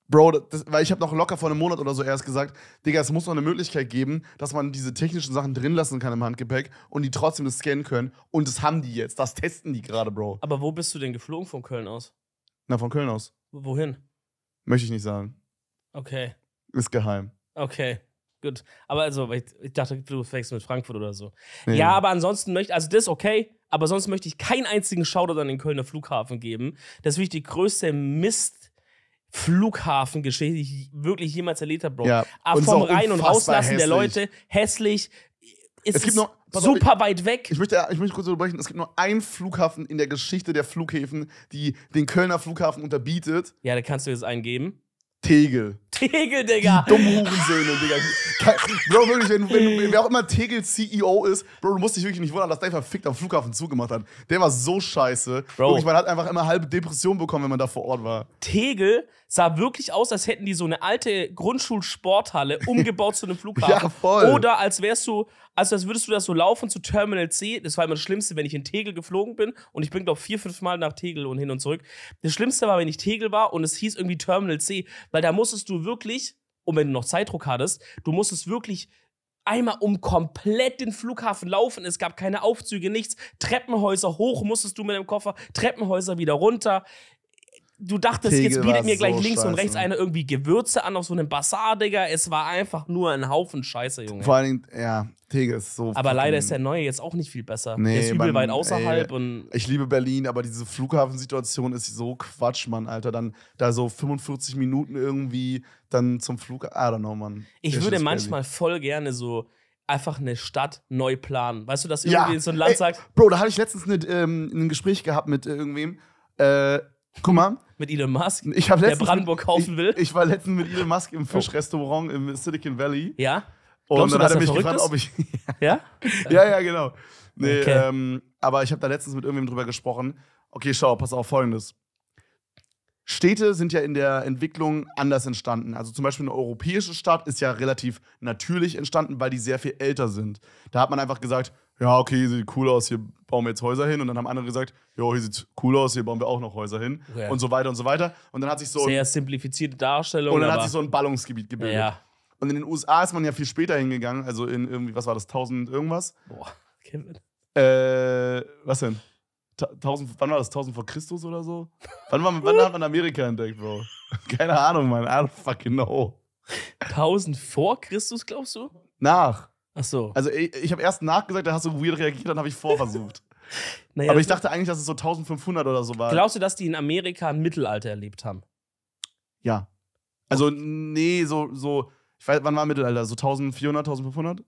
Bro, das, weil ich habe noch locker vor einem Monat oder so erst gesagt, Digga, es muss noch eine Möglichkeit geben, dass man diese technischen Sachen drin lassen kann im Handgepäck und die trotzdem das scannen können. Und das haben die jetzt. Das testen die gerade, Bro. Aber wo bist du denn geflogen von Köln aus? Na, von Köln aus. Wohin? Möchte ich nicht sagen. Okay. Ist geheim. Okay, gut. Aber also, ich, ich dachte, du fängst mit Frankfurt oder so. Nee. Ja, aber ansonsten möchte, also das ist okay, aber sonst möchte ich keinen einzigen Shoutout an den Kölner Flughafen geben. Das ist wirklich die größte Mist Flughafengeschichte, die ich wirklich jemals erlebt habe, Bro. Ja. Ab und vom Rein- und Rauslassen hässlich. der Leute, hässlich. ist es gibt noch, super auf, ich, weit weg. Ich möchte, ich möchte kurz unterbrechen, es gibt nur einen Flughafen in der Geschichte der Flughäfen, die den Kölner Flughafen unterbietet. Ja, da kannst du jetzt eingeben. Tegel. Tegel, Digga. Die dummen Digga. Bro, wirklich, wenn, wenn, wer auch immer Tegel CEO ist, Bro, du musst dich wirklich nicht wundern, dass der einfach fickt am Flughafen zugemacht hat. Der war so scheiße. Bro. Wirklich, man hat einfach immer halbe Depression bekommen, wenn man da vor Ort war. Tegel sah wirklich aus, als hätten die so eine alte Grundschulsporthalle umgebaut zu einem Flughafen. ja, voll. Oder als wärst du, also, als würdest du das so laufen zu Terminal C. Das war immer das Schlimmste, wenn ich in Tegel geflogen bin. Und ich bin, glaube vier, fünf Mal nach Tegel und hin und zurück. Das Schlimmste war, wenn ich Tegel war und es hieß irgendwie Terminal C, weil da musstest du wirklich, und wenn du noch Zeitdruck hattest, du musstest wirklich einmal um komplett den Flughafen laufen. Es gab keine Aufzüge, nichts. Treppenhäuser hoch musstest du mit dem Koffer, Treppenhäuser wieder runter du dachtest, Tegel jetzt bietet mir gleich so links scheiße. und rechts einer irgendwie Gewürze an auf so einem Bazar, Digga. Es war einfach nur ein Haufen Scheiße, Junge. Vor allen Dingen, ja, Tegel ist so. Aber leider ist der neue jetzt auch nicht viel besser. Nee, der ist übel weit außerhalb. Ey, und ich liebe Berlin, aber diese Flughafensituation ist so Quatsch, Mann, Alter. Dann da so 45 Minuten irgendwie dann zum Flug. I don't know, Mann. Ich würde manchmal Berlin. voll gerne so einfach eine Stadt neu planen. Weißt du, dass irgendwie ja, so ein Land ey, sagt. Bro, da hatte ich letztens eine, ähm, ein Gespräch gehabt mit irgendwem. Äh, Guck mal. Mit Elon Musk, ich hab der Brandenburg kaufen will. Ich, ich, war letztens mit Elon Musk im oh. Fischrestaurant im Silicon Valley. Ja. Glaubst und dann du, hat er mich gefragt, ist? ob ich. ja? ja, ja, genau. Nee, okay. ähm, aber ich habe da letztens mit irgendjemandem drüber gesprochen. Okay, schau, pass auf, folgendes. Städte sind ja in der Entwicklung anders entstanden. Also zum Beispiel eine europäische Stadt ist ja relativ natürlich entstanden, weil die sehr viel älter sind. Da hat man einfach gesagt, ja, okay, hier sieht cool aus, hier bauen wir jetzt Häuser hin. Und dann haben andere gesagt, ja, hier sieht cool aus, hier bauen wir auch noch Häuser hin. Okay. Und so weiter und so weiter. Und dann hat sich so. Sehr simplifizierte Darstellung. Und dann hat sich so ein Ballungsgebiet gebildet. Ja. Und in den USA ist man ja viel später hingegangen, also in irgendwie, was war das, 1000 irgendwas? Boah, Kevin. Äh, was denn? 1000, wann war das? 1000 vor Christus oder so? Wann, war, wann hat man Amerika entdeckt, Bro? Keine Ahnung, man. I don't fucking know. 1000 vor Christus, glaubst du? Nach. Ach so. Also ich, ich habe erst nachgesagt, dann hast du weird reagiert, dann habe ich vorversucht. naja, Aber ich dachte eigentlich, dass es so 1500 oder so war. Glaubst du, dass die in Amerika ein Mittelalter erlebt haben? Ja. Also nee, so, so ich weiß, wann war Mittelalter? So 1400, 1500?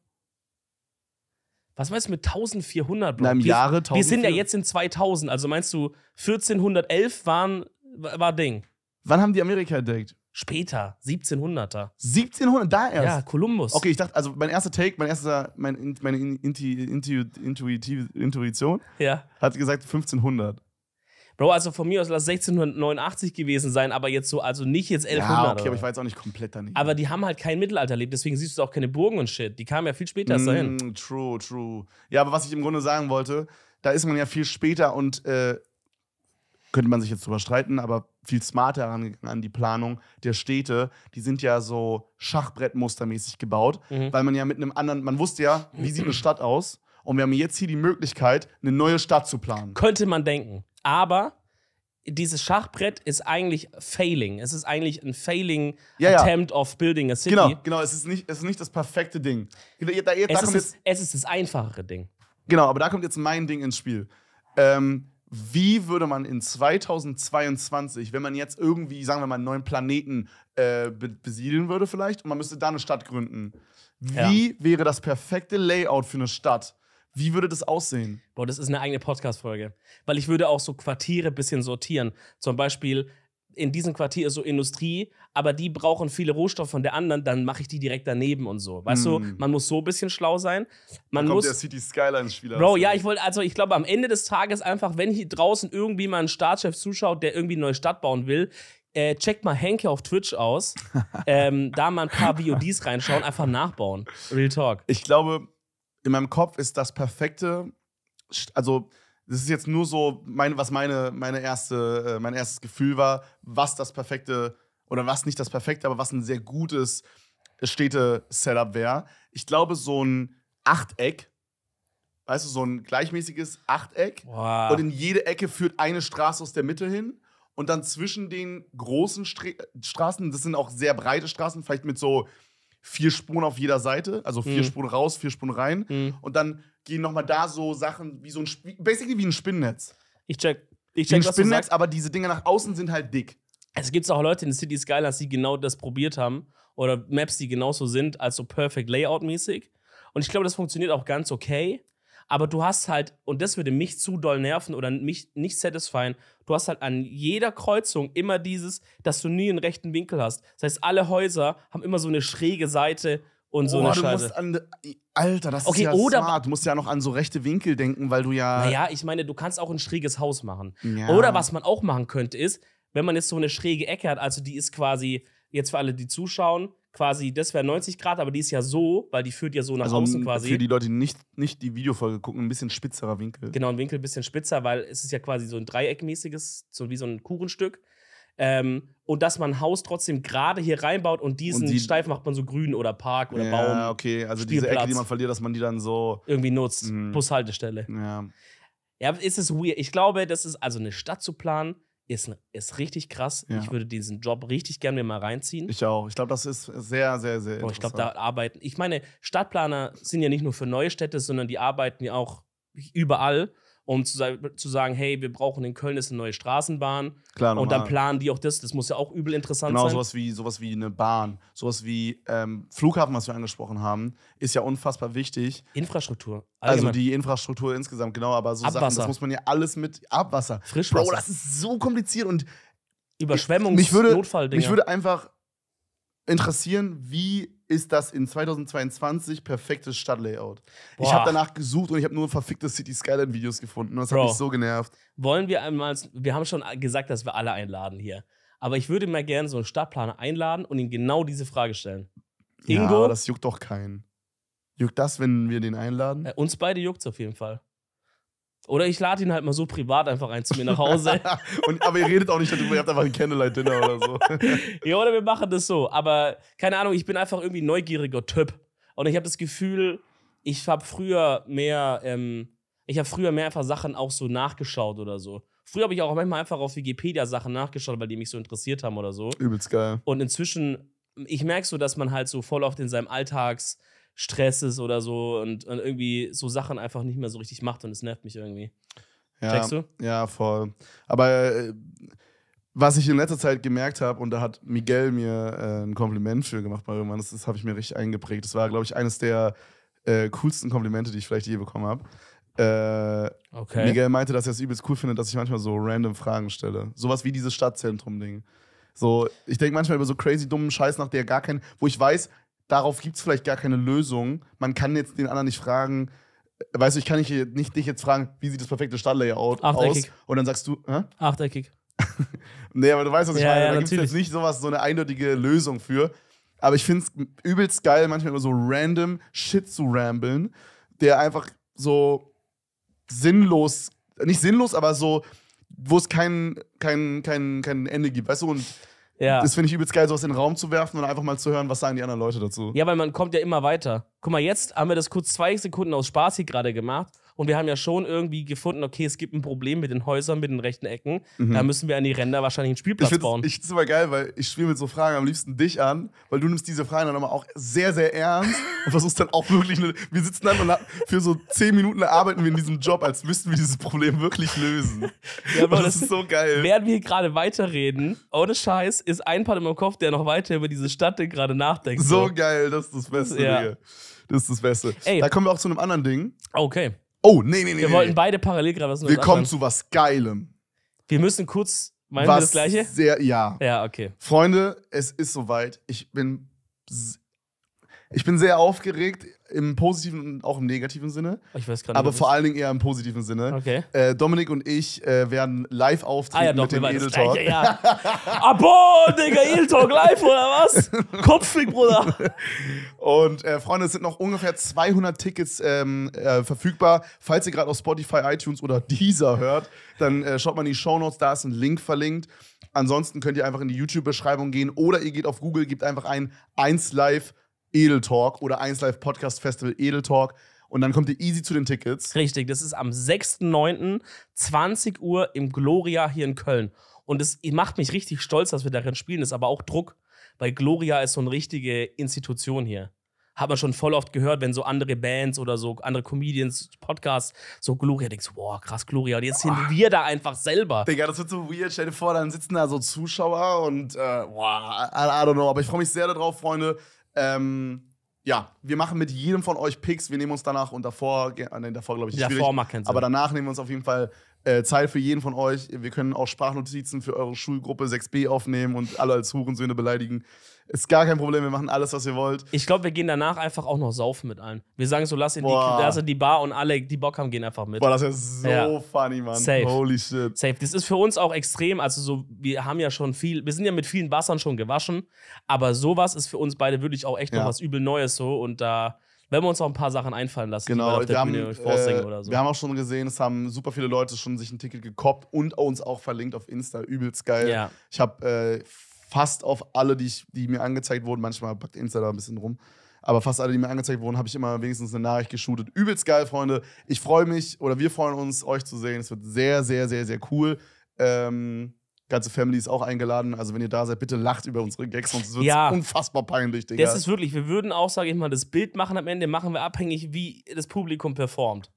Was meinst du mit 1400, Nein, Na, im Jahre 1000. Wir sind ja jetzt in 2000, also meinst du 1411 waren, war Ding. Wann haben die Amerika entdeckt? Später, 1700er. 1700, er da erst? Ja, Kolumbus. Okay, ich dachte, also mein erster Take, mein erster, mein, meine Inti, Inti, Intuitive, Intuition ja. hat gesagt 1500. Bro, also von mir aus lass 1689 gewesen sein, aber jetzt so, also nicht jetzt 1100. Ja, okay, aber ich war jetzt auch nicht komplett daneben. Aber die haben halt kein Mittelalter erlebt, deswegen siehst du auch keine Burgen und Shit. Die kamen ja viel später mm, dahin. True, true. Ja, aber was ich im Grunde sagen wollte, da ist man ja viel später und äh, könnte man sich jetzt drüber streiten, aber viel smarter herangegangen an die Planung der Städte. Die sind ja so Schachbrettmustermäßig gebaut, mhm. weil man ja mit einem anderen, man wusste ja, wie sieht eine Stadt aus und wir haben jetzt hier die Möglichkeit, eine neue Stadt zu planen. Könnte man denken, aber dieses Schachbrett ist eigentlich failing. Es ist eigentlich ein failing ja, ja. attempt of building a city. Genau, genau. Es ist nicht, es ist nicht das perfekte Ding. Da, da, da es, ist, es, es ist das einfachere Ding. Genau, aber da kommt jetzt mein Ding ins Spiel. Ähm, wie würde man in 2022, wenn man jetzt irgendwie, sagen wir mal, einen neuen Planeten äh, besiedeln würde vielleicht und man müsste da eine Stadt gründen, wie ja. wäre das perfekte Layout für eine Stadt? Wie würde das aussehen? Boah, das ist eine eigene Podcast-Folge. Weil ich würde auch so Quartiere ein bisschen sortieren. Zum Beispiel in diesem Quartier ist so Industrie, aber die brauchen viele Rohstoffe von der anderen, dann mache ich die direkt daneben und so. Weißt mm. du, man muss so ein bisschen schlau sein. Man da kommt muss, der City skyline spieler Bro, ja, ich wollte, also ich glaube, am Ende des Tages einfach, wenn hier draußen irgendwie mal ein Staatschef zuschaut, der irgendwie eine neue Stadt bauen will, äh, checkt mal Henke auf Twitch aus, ähm, da mal ein paar VODs reinschauen, einfach nachbauen. Real Talk. Ich glaube, in meinem Kopf ist das perfekte, also das ist jetzt nur so, mein, was meine, meine erste, äh, mein erstes Gefühl war, was das perfekte oder was nicht das perfekte, aber was ein sehr gutes äh, Städte-Setup wäre. Ich glaube, so ein Achteck, weißt du, so ein gleichmäßiges Achteck. Wow. Und in jede Ecke führt eine Straße aus der Mitte hin. Und dann zwischen den großen Stra Straßen, das sind auch sehr breite Straßen, vielleicht mit so vier Spuren auf jeder Seite, also vier mhm. Spuren raus, vier Spuren rein. Mhm. Und dann gehen nochmal da so Sachen wie so ein, basically wie ein Spinnennetz. Ich check. Ich check, ein Spinnennetz, aber diese Dinger nach außen sind halt dick. Es also gibt auch Leute in City Skylines, die genau das probiert haben. Oder Maps, die genauso sind, als so Perfect Layout-mäßig. Und ich glaube, das funktioniert auch ganz okay. Aber du hast halt, und das würde mich zu doll nerven oder mich nicht satisfyen, du hast halt an jeder Kreuzung immer dieses, dass du nie einen rechten Winkel hast. Das heißt, alle Häuser haben immer so eine schräge Seite, und so Boah, eine Scheiße. An, Alter, das okay, ist ja oder, smart. Du musst ja noch an so rechte Winkel denken, weil du ja. Naja, ich meine, du kannst auch ein schräges Haus machen. Ja. Oder was man auch machen könnte, ist, wenn man jetzt so eine schräge Ecke hat, also die ist quasi, jetzt für alle, die zuschauen, quasi, das wäre 90 Grad, aber die ist ja so, weil die führt ja so nach also, außen quasi. Für die Leute, die nicht, nicht die Videofolge gucken, ein bisschen spitzerer Winkel. Genau, ein Winkel ein bisschen spitzer, weil es ist ja quasi so ein dreieckmäßiges, so wie so ein Kuchenstück. Ähm, und dass man ein Haus trotzdem gerade hier reinbaut und diesen und die, steif macht man so grün oder Park oder ja, Baum. Ja, okay, also Spielplatz. diese Ecke, die man verliert, dass man die dann so irgendwie nutzt. Mhm. Bushaltestelle. Ja. Ja, ist es weird. Ich glaube, das ist also eine Stadt zu planen, ist, ist richtig krass. Ja. Ich würde diesen Job richtig gerne mir mal reinziehen. Ich auch. Ich glaube, das ist sehr, sehr, sehr Boah, Ich glaube, da arbeiten. Ich meine, Stadtplaner sind ja nicht nur für neue Städte, sondern die arbeiten ja auch überall um zu, zu sagen, hey, wir brauchen in Köln ist eine neue Straßenbahn. Klar, normal. Und dann planen die auch das. Das muss ja auch übel interessant genau, sein. Genau, sowas wie, sowas wie eine Bahn, sowas wie ähm, Flughafen, was wir angesprochen haben, ist ja unfassbar wichtig. Infrastruktur. Also allgemein. Also die Infrastruktur insgesamt, genau. Aber so Abwasser. Sachen, das muss man ja alles mit Abwasser. Frischwasser. Bro, das ist so kompliziert und Überschwemmungs mich würde, Notfall -Dinger. Mich würde einfach interessieren, wie ist das in 2022 perfektes Stadtlayout? Ich habe danach gesucht und ich habe nur verfickte City Skyline Videos gefunden. Das hat mich so genervt. Wollen wir einmal, wir haben schon gesagt, dass wir alle einladen hier. Aber ich würde mal gerne so einen Stadtplaner einladen und ihm genau diese Frage stellen. Ingo? Ja, das juckt doch keinen. Juckt das, wenn wir den einladen? Äh, uns beide juckt es auf jeden Fall. Oder ich lade ihn halt mal so privat einfach ein zu mir nach Hause. und, aber ihr redet auch nicht darüber, ihr habt einfach ein Candlelight-Dinner oder so. ja, oder wir machen das so. Aber keine Ahnung, ich bin einfach irgendwie ein neugieriger Typ. Und ich habe das Gefühl, ich habe früher mehr, ähm, ich habe früher mehr einfach Sachen auch so nachgeschaut oder so. Früher habe ich auch manchmal einfach auf Wikipedia Sachen nachgeschaut, weil die mich so interessiert haben oder so. Übelst geil. Und inzwischen, ich merke so, dass man halt so voll oft in seinem Alltags- Stress ist oder so und, und irgendwie so Sachen einfach nicht mehr so richtig macht und es nervt mich irgendwie. Ja, Checkst du? Ja, voll. Aber äh, was ich in letzter Zeit gemerkt habe, und da hat Miguel mir äh, ein Kompliment für gemacht, bei irgendwann, das, das habe ich mir richtig eingeprägt. Das war, glaube ich, eines der äh, coolsten Komplimente, die ich vielleicht je bekommen habe. Äh, okay. Miguel meinte, dass er es übelst cool findet, dass ich manchmal so random Fragen stelle. Sowas wie dieses Stadtzentrum-Ding. So, ich denke manchmal über so crazy dummen Scheiß, nach der gar kein, wo ich weiß, darauf gibt es vielleicht gar keine Lösung. Man kann jetzt den anderen nicht fragen, äh, weißt du, ich kann nicht, nicht dich jetzt fragen, wie sieht das perfekte Stalllayout aus? Und dann sagst du, hä? Achteckig. nee, aber du weißt, was ich ja, meine. Ja, da gibt es jetzt nicht sowas, so eine eindeutige Lösung für. Aber ich finde es übelst geil, manchmal immer so random Shit zu ramblen, der einfach so sinnlos, nicht sinnlos, aber so, wo es kein, kein, kein, kein Ende gibt, weißt du? Und ja. Das finde ich übelst geil, sowas in den Raum zu werfen und einfach mal zu hören, was sagen die anderen Leute dazu. Ja, weil man kommt ja immer weiter. Guck mal, jetzt haben wir das kurz zwei Sekunden aus Spaß hier gerade gemacht und wir haben ja schon irgendwie gefunden, okay, es gibt ein Problem mit den Häusern, mit den rechten Ecken. Mhm. Da müssen wir an die Ränder wahrscheinlich einen Spielplatz ich bauen. Ich finde es immer geil, weil ich spiele mit so Fragen am liebsten dich an, weil du nimmst diese Fragen dann immer auch sehr, sehr ernst und versuchst dann auch wirklich. Eine, wir sitzen dann und für so zehn Minuten arbeiten wir in diesem Job, als müssten wir dieses Problem wirklich lösen. Ja, aber das, das, ist so geil. Während wir hier gerade weiterreden, ohne Scheiß, ist ein Part in meinem Kopf, der noch weiter über diese Stadt gerade nachdenkt. So, so, geil, das ist das Beste. Ja. Das ist das Beste. Ey. Da kommen wir auch zu einem anderen Ding. Okay. Oh, nee, nee, nee. Wir nee, wollten nee. beide parallel gerade was Wir kommen zu was Geilem. Wir müssen kurz. Meinen was wir das Gleiche? Sehr, ja. Ja, okay. Freunde, es ist soweit. Ich bin. Ich bin sehr aufgeregt im positiven und auch im negativen Sinne. Ich weiß gerade. Aber vor allen Dingen eher im positiven Sinne. Okay. Äh, Dominik und ich äh, werden live auftreten ah, ja, doch, mit dem Edel Talk. ja. Abo, Digga, Edel Talk live oder was? Kopfweg, Bruder. Und äh, Freunde, es sind noch ungefähr 200 Tickets ähm, äh, verfügbar. Falls ihr gerade auf Spotify, iTunes oder Deezer hört, dann äh, schaut mal in die Shownotes, da ist ein Link verlinkt. Ansonsten könnt ihr einfach in die YouTube-Beschreibung gehen oder ihr geht auf Google, gebt einfach ein 1 Live Edel Talk oder 1Live Podcast Festival Edel Talk. Und dann kommt ihr easy zu den Tickets. Richtig, das ist am 6.9. 20 Uhr im Gloria hier in Köln. Und es macht mich richtig stolz, dass wir darin spielen. Das ist aber auch Druck, weil Gloria ist so eine richtige Institution hier. Hat man schon voll oft gehört, wenn so andere Bands oder so andere Comedians, Podcasts, so Gloria, denkst du, boah, krass, Gloria. Und jetzt sind oh. wir da einfach selber. Digga, das wird so weird. Stell dir vor, dann sitzen da so Zuschauer und, äh, boah, I, I don't know. Aber ich freue mich sehr darauf, Freunde. Ähm, ja, wir machen mit jedem von euch Picks. Wir nehmen uns danach und davor, ah, nein, davor glaube ich nicht. Davor Sinn. Aber danach nehmen wir uns auf jeden Fall äh, Zeit für jeden von euch. Wir können auch Sprachnotizen für eure Schulgruppe 6b aufnehmen und alle als Hurensöhne beleidigen. Ist gar kein Problem, wir machen alles, was ihr wollt. Ich glaube, wir gehen danach einfach auch noch saufen mit allen. Wir sagen so, lass in, die, die Bar und alle, die Bock haben, gehen einfach mit. Boah, das ist so ja. funny, Mann. Safe. Holy shit. Safe. Das ist für uns auch extrem. Also, so, wir haben ja schon viel, wir sind ja mit vielen Wassern schon gewaschen, aber sowas ist für uns beide wirklich auch echt ja. noch was übel Neues so und da werden wir uns auch ein paar Sachen einfallen lassen, genau, die wir haben, äh, oder so. Wir haben auch schon gesehen, es haben super viele Leute schon sich ein Ticket gekoppt und uns auch verlinkt auf Insta. Übelst geil. Ja. Ich habe äh, fast auf alle, die, ich, die mir angezeigt wurden, manchmal packt Insider ein bisschen rum, aber fast alle, die mir angezeigt wurden, habe ich immer wenigstens eine Nachricht geshootet. Übelst geil, Freunde. Ich freue mich oder wir freuen uns, euch zu sehen. Es wird sehr, sehr, sehr, sehr cool. Ähm, ganze Family ist auch eingeladen. Also, wenn ihr da seid, bitte lacht über unsere Gags, sonst wird es ja. unfassbar peinlich, Digga. Das ist wirklich, wir würden auch, sage ich mal, das Bild machen am Ende, machen wir abhängig, wie das Publikum performt.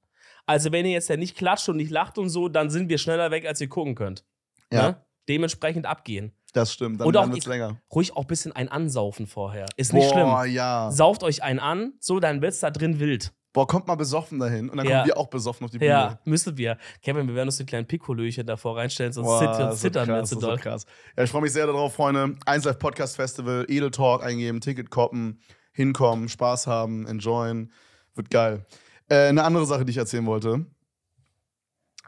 Also, wenn ihr jetzt ja nicht klatscht und nicht lacht und so, dann sind wir schneller weg, als ihr gucken könnt. Ja. Ne? Dementsprechend abgehen. Das stimmt, dann, Oder dann auch, länger. Ruhig auch ein bisschen ein ansaufen vorher. Ist nicht Boah, schlimm. ja. Sauft euch einen an, so, dann wird es da drin wild. Boah, kommt mal besoffen dahin und dann Ja. kommen wir auch besoffen auf die Bühne. Ja, müssen wir. Kevin, wir werden uns die kleinen Pikolöchen davor reinstellen, sonst Boah, zittern, das wird zittern wir krass, zu das wird krass. Ja, ich freue mich sehr darauf, Freunde. 1 Live Podcast Festival, Edel Talk eingeben, Ticket koppen, hinkommen, Spaß haben, enjoyen. Wird geil. Äh, eine andere Sache, die ich erzählen wollte.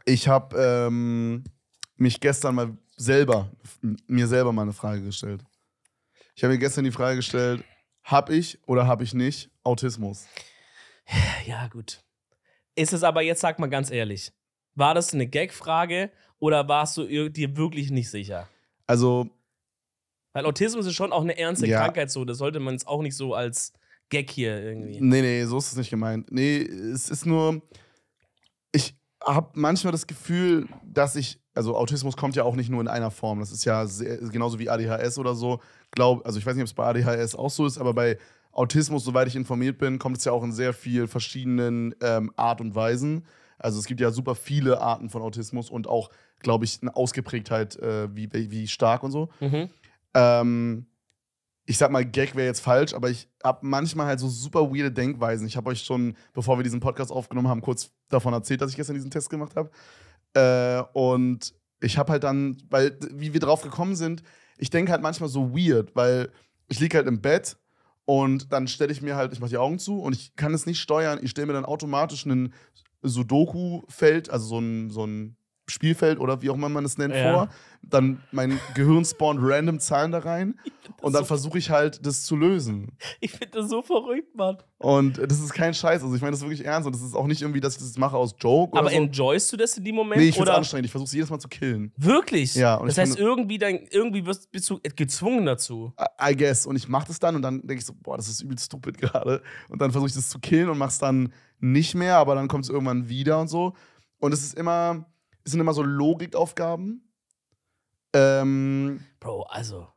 Ich habe ähm, mich gestern mal selber, mir selber mal eine Frage gestellt. Ich habe mir gestern die Frage gestellt, habe ich oder habe ich nicht Autismus? Ja, gut. Ist es aber jetzt, sag mal ganz ehrlich, war das eine Gag-Frage oder warst du dir wirklich nicht sicher? Also. Weil Autismus ist schon auch eine ernste ja. Krankheit, so. Das sollte man jetzt auch nicht so als Gag hier irgendwie. Nee, nee, so ist es nicht gemeint. Nee, es ist nur. Ich habe manchmal das Gefühl, dass ich also Autismus kommt ja auch nicht nur in einer Form. Das ist ja sehr, genauso wie ADHS oder so. Glaub, also ich weiß nicht, ob es bei ADHS auch so ist, aber bei Autismus, soweit ich informiert bin, kommt es ja auch in sehr vielen verschiedenen ähm, Art und Weisen. Also es gibt ja super viele Arten von Autismus und auch, glaube ich, eine Ausgeprägtheit, äh, wie, wie stark und so. Mhm. Ähm, ich sag mal, Gag wäre jetzt falsch, aber ich habe manchmal halt so super weirde Denkweisen. Ich habe euch schon, bevor wir diesen Podcast aufgenommen haben, kurz davon erzählt, dass ich gestern diesen Test gemacht habe. Äh, und ich habe halt dann, weil, wie wir drauf gekommen sind, ich denke halt manchmal so weird, weil ich liege halt im Bett und dann stelle ich mir halt, ich mache die Augen zu und ich kann es nicht steuern. Ich stelle mir dann automatisch einen Sudoku-Feld, also so ein, so ein Spielfeld oder wie auch immer man es nennt, ja. vor. Dann mein Gehirn spawnt random Zahlen da rein und dann so versuche ich halt, das zu lösen. Ich finde das so verrückt, Mann. Und das ist kein Scheiß. Also ich meine das wirklich ernst und das ist auch nicht irgendwie, dass ich das mache aus Joke Aber so. enjoyst du das in dem Moment? Nee, ich finde es anstrengend. Ich versuche es jedes Mal zu killen. Wirklich? Ja. das heißt, irgendwie, dann, irgendwie wirst, bist du gezwungen dazu. I guess. Und ich mache das dann und dann denke ich so, boah, das ist übel stupid gerade. Und dann versuche ich das zu killen und mache es dann nicht mehr, aber dann kommt es irgendwann wieder und so. Und es ist immer sind immer so Logikaufgaben. Ähm, Bro, also.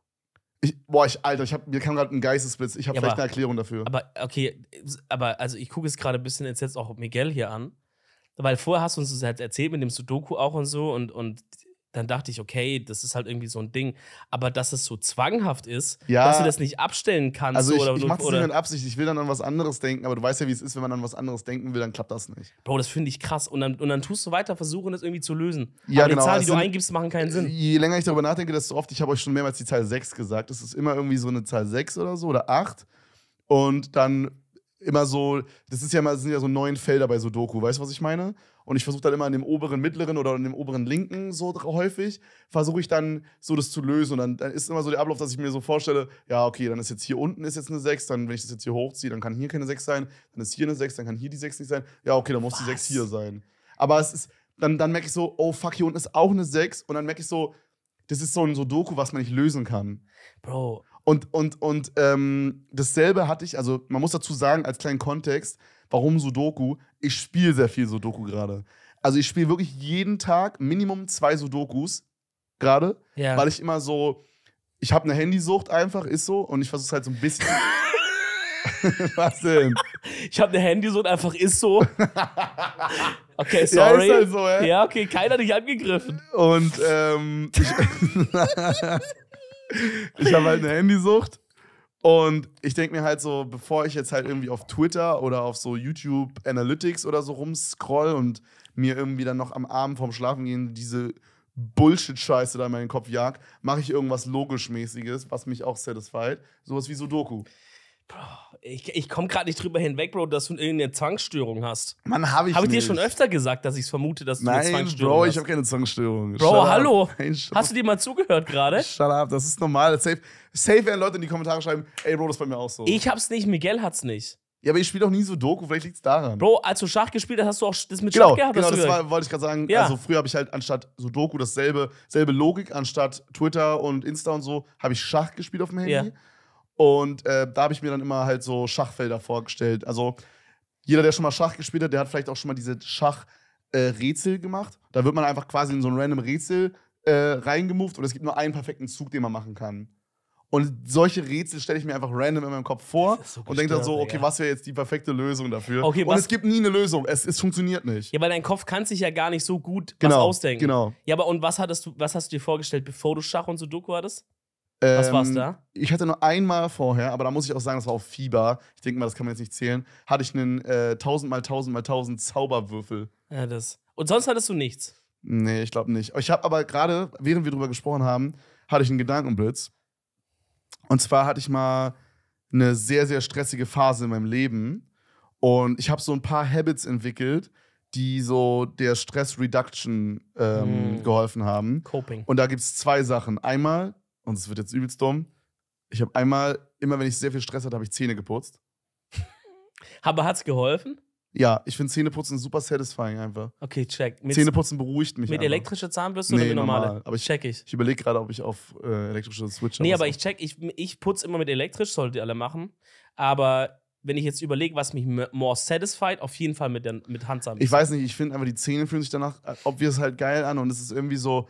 Ich, boah, ich, Alter, ich hab, mir kam gerade ein Geistesblitz. Ich habe ja, vielleicht eine Erklärung dafür. Aber okay, aber also ich gucke es gerade ein bisschen jetzt, jetzt auch Miguel hier an. Weil vorher hast du uns das halt erzählt mit dem Sudoku auch und so und, und dann dachte ich, okay, das ist halt irgendwie so ein Ding. Aber dass es so zwanghaft ist, ja, dass du das nicht abstellen kannst. Also ich, oder, ich mach's nicht mit Absicht, ich will dann an was anderes denken, aber du weißt ja, wie es ist, wenn man an was anderes denken will, dann klappt das nicht. Bro, das finde ich krass. Und dann, und dann tust du weiter versuchen, das irgendwie zu lösen. Ja, aber genau. die Zahlen, die du sind, eingibst, machen keinen Sinn. Je länger ich darüber nachdenke, desto oft, ich habe euch schon mehrmals die Zahl 6 gesagt, es ist immer irgendwie so eine Zahl 6 oder so oder 8. Und dann immer so, das ist ja immer, sind ja so neun Felder bei Sudoku, weißt du, was ich meine? Und ich versuche dann immer in dem oberen mittleren oder in dem oberen linken so häufig, versuche ich dann so das zu lösen. Und dann, dann, ist immer so der Ablauf, dass ich mir so vorstelle, ja, okay, dann ist jetzt hier unten ist jetzt eine 6, dann wenn ich das jetzt hier hochziehe, dann kann hier keine 6 sein, dann ist hier eine 6, dann kann hier die 6 nicht sein. Ja, okay, dann muss was? die 6 hier sein. Aber es ist, dann, dann merke ich so, oh fuck, hier unten ist auch eine 6 und dann merke ich so, das ist so ein Sudoku, was man nicht lösen kann. Bro. Und, und, und ähm, dasselbe hatte ich, also man muss dazu sagen, als kleinen Kontext, warum Sudoku? Ich spiele sehr viel Sudoku gerade. Also ich spiele wirklich jeden Tag Minimum zwei Sudokus gerade, ja. weil ich immer so, ich habe eine Handysucht einfach, ist so, und ich versuche halt so ein bisschen. Was denn? Ich habe eine Handysucht, einfach ist so. Okay, sorry. Ja, halt so, ja? ja okay, keiner hat dich angegriffen. Und ähm, ich habe halt eine Handysucht. Und ich denke mir halt so, bevor ich jetzt halt irgendwie auf Twitter oder auf so YouTube Analytics oder so rumscroll und mir irgendwie dann noch am Abend vorm Schlafengehen diese Bullshit-Scheiße da in meinen Kopf jag, mache ich irgendwas logisch-mäßiges, was mich auch satisfied. Sowas wie Sudoku. Bro, ich, ich komme gerade nicht drüber hinweg, Bro, dass du irgendeine Zwangsstörung hast. Mann, habe ich Habe ich nicht. dir schon öfter gesagt, dass ich es vermute, dass du Nein, eine Zwangsstörung Bro, hast? Nein, Bro, ich habe keine Zwangsstörung. Bro, Shut hallo. Nein, hast du dir mal zugehört gerade? Shut up, das ist normal. Safe, safe werden Leute in die Kommentare schreiben, ey, Bro, das ist bei mir auch so. Ich hab's nicht, Miguel hat's nicht. Ja, aber ich spiele auch nie so Doku, vielleicht liegt's daran. Bro, als du Schach gespielt hast, hast du auch das mit genau, Schach gehabt. Genau, das war, wollte ich gerade sagen. Ja. Also früher habe ich halt anstatt so Doku dasselbe, selbe Logik, anstatt Twitter und Insta und so, habe ich Schach gespielt auf dem Handy. Ja. Und äh, da habe ich mir dann immer halt so Schachfelder vorgestellt. Also jeder, der schon mal Schach gespielt hat, der hat vielleicht auch schon mal diese Schachrätsel äh, gemacht. Da wird man einfach quasi in so ein random Rätsel äh, reingemoved und es gibt nur einen perfekten Zug, den man machen kann. Und solche Rätsel stelle ich mir einfach random in meinem Kopf vor so und denke dann so, okay, ja. was wäre jetzt die perfekte Lösung dafür? Okay, und es gibt nie eine Lösung. Es, es funktioniert nicht. Ja, weil dein Kopf kann sich ja gar nicht so gut genau, was ausdenken. Genau. Ja, aber und was hattest du, was hast du dir vorgestellt, bevor du Schach und Sudoku hattest? Ähm, Was war's ähm, da? Ich hatte nur einmal vorher, aber da muss ich auch sagen, das war auf Fieber. Ich denke mal, das kann man jetzt nicht zählen. Hatte ich einen äh, 1000 mal 1000 mal 1000 Zauberwürfel. Ja, das. Und sonst hattest du nichts? Nee, ich glaube nicht. Ich habe aber gerade, während wir drüber gesprochen haben, hatte ich einen Gedankenblitz. Und zwar hatte ich mal eine sehr, sehr stressige Phase in meinem Leben. Und ich habe so ein paar Habits entwickelt, die so der Stress Reduction ähm, mm. geholfen haben. Coping. Und da gibt es zwei Sachen. Einmal und es wird jetzt übelst dumm. Ich habe einmal, immer wenn ich sehr viel Stress hatte, habe ich Zähne geputzt. Aber hat's geholfen? Ja, ich finde Zähneputzen super satisfying einfach. Okay, check. Mit Zähneputzen beruhigt mich. Mit einfach. elektrischer Zahnbürste nee, oder mit normale? Normal. Aber ich, check ich. Ich überlege gerade, ob ich auf äh, elektrische Switch Nee, aber ich check, ich, ich putze immer mit elektrisch, solltet ihr alle machen. Aber wenn ich jetzt überlege, was mich more satisfied, auf jeden Fall mit, der, mit Handzahnbürste. Ich weiß nicht, ich finde einfach, die Zähne fühlen sich danach, ob wir es halt geil an und es ist irgendwie so,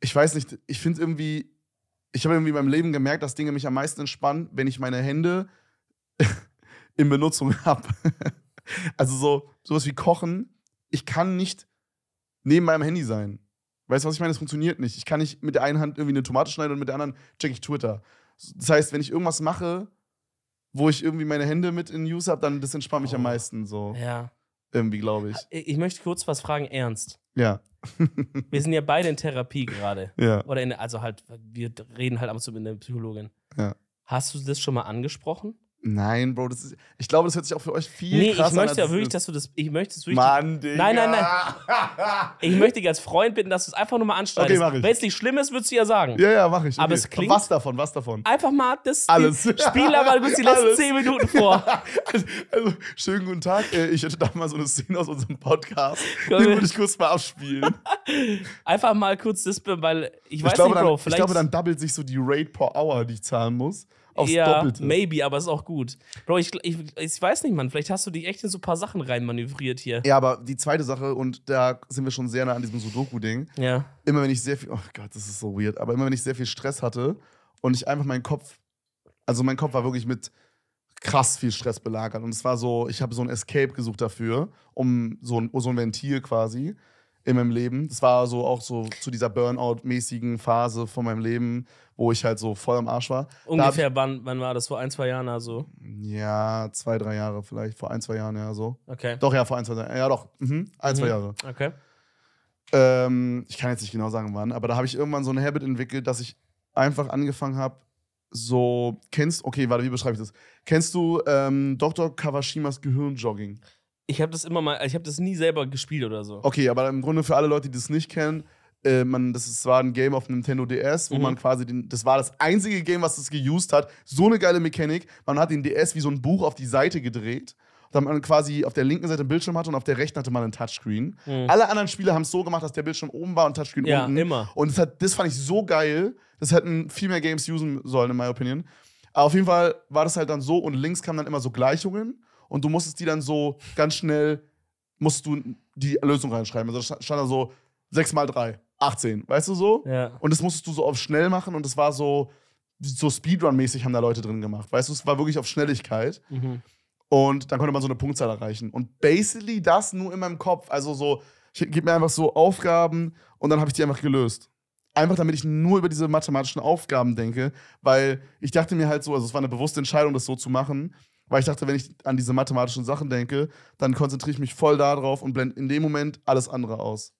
ich weiß nicht, ich finde es irgendwie, ich habe irgendwie beim Leben gemerkt, dass Dinge mich am meisten entspannen, wenn ich meine Hände in Benutzung habe. also so sowas wie Kochen. Ich kann nicht neben meinem Handy sein. Weißt du, was ich meine? Das funktioniert nicht. Ich kann nicht mit der einen Hand irgendwie eine Tomate schneiden und mit der anderen check ich Twitter. Das heißt, wenn ich irgendwas mache, wo ich irgendwie meine Hände mit in Use habe, dann das entspannt mich oh. am meisten so. Ja irgendwie, glaube ich. Äh, ich möchte kurz was fragen, ernst. Ja. wir sind ja beide in Therapie gerade. Ja. Oder in, also halt, wir reden halt ab und zu mit einer Psychologin. Ja. Hast du das schon mal angesprochen? Nein, Bro, das ist, ich glaube, das hört sich auch für euch viel nee, krasser an. Nee, ich möchte ja wirklich, dass du das, ich möchte es wirklich. Mann, Digga. Nein, nein, nein. ich möchte dich als Freund bitten, dass du es einfach nur mal anschneidest. Okay, mach ich. Wenn es nicht schlimm ist, würdest du ja sagen. Ja, ja, mach ich. Aber okay. es klingt. Was davon, was davon? Einfach mal das Alles. Spiel aber kurz die letzten Alles. zehn Minuten vor. Also, also, schönen guten Tag. Äh, ich hätte da mal so eine Szene aus unserem Podcast. die würde ich kurz mal abspielen. einfach mal kurz das, weil ich weiß ich glaube, nicht, Bro. Dann, ich glaube, dann doppelt sich so die Rate per Hour, die ich zahlen muss aufs ja, Doppelte. Maybe, aber ist auch gut. Bro, ich, ich, ich weiß nicht, Mann. Vielleicht hast du dich echt in so ein paar Sachen reinmanövriert hier. Ja, aber die zweite Sache, und da sind wir schon sehr nah an diesem Sudoku-Ding. Ja. Immer wenn ich sehr viel, oh Gott, das ist so weird, aber immer wenn ich sehr viel Stress hatte und ich einfach meinen Kopf, also mein Kopf war wirklich mit krass viel Stress belagert. Und es war so, ich habe so ein Escape gesucht dafür, um so ein, so ein Ventil quasi in meinem Leben. Das war so auch so zu dieser Burnout-mäßigen Phase von meinem Leben, wo ich halt so voll am Arsch war. Ungefähr wann, wann war das? Vor ein, zwei Jahren also? Ja, zwei, drei Jahre vielleicht. Vor ein, zwei Jahren, ja, so. Okay. Doch, ja, vor ein, zwei Jahren. Ja, doch. Mhm. Ein, mhm. zwei Jahre. Okay. Ähm, ich kann jetzt nicht genau sagen, wann, aber da habe ich irgendwann so einen Habit entwickelt, dass ich einfach angefangen habe, so, kennst, okay, warte, wie beschreibe ich das? Kennst du ähm, Dr. Kawashimas Gehirnjogging? Ich habe das immer mal, ich habe das nie selber gespielt oder so. Okay, aber im Grunde für alle Leute, die das nicht kennen, äh, man, das ist, war ein Game auf Nintendo DS, wo mhm. man quasi den, das war das einzige Game, was das geused hat. So eine geile Mechanik. Man hat den DS wie so ein Buch auf die Seite gedreht. Dann man quasi auf der linken Seite einen Bildschirm hatte und auf der rechten hatte man einen Touchscreen. Mhm. Alle anderen Spiele haben es so gemacht, dass der Bildschirm oben war und Touchscreen ja, unten. immer. Und das, hat, das fand ich so geil. Das hätten viel mehr Games usen sollen, in my Opinion. Aber auf jeden Fall war das halt dann so und links kamen dann immer so Gleichungen und du musstest die dann so ganz schnell, musst du die Lösung reinschreiben. Also stand da so 6 mal 3, 18, weißt du so? Ja. Und das musstest du so auf schnell machen und das war so, so Speedrun-mäßig haben da Leute drin gemacht, weißt du? Es war wirklich auf Schnelligkeit. Mhm. Und dann konnte man so eine Punktzahl erreichen. Und basically das nur in meinem Kopf. Also so, ich gebe mir einfach so Aufgaben und dann habe ich die einfach gelöst. Einfach damit ich nur über diese mathematischen Aufgaben denke, weil ich dachte mir halt so, also es war eine bewusste Entscheidung, das so zu machen, weil ich dachte, wenn ich an diese mathematischen Sachen denke, dann konzentriere ich mich voll darauf und blende in dem Moment alles andere aus.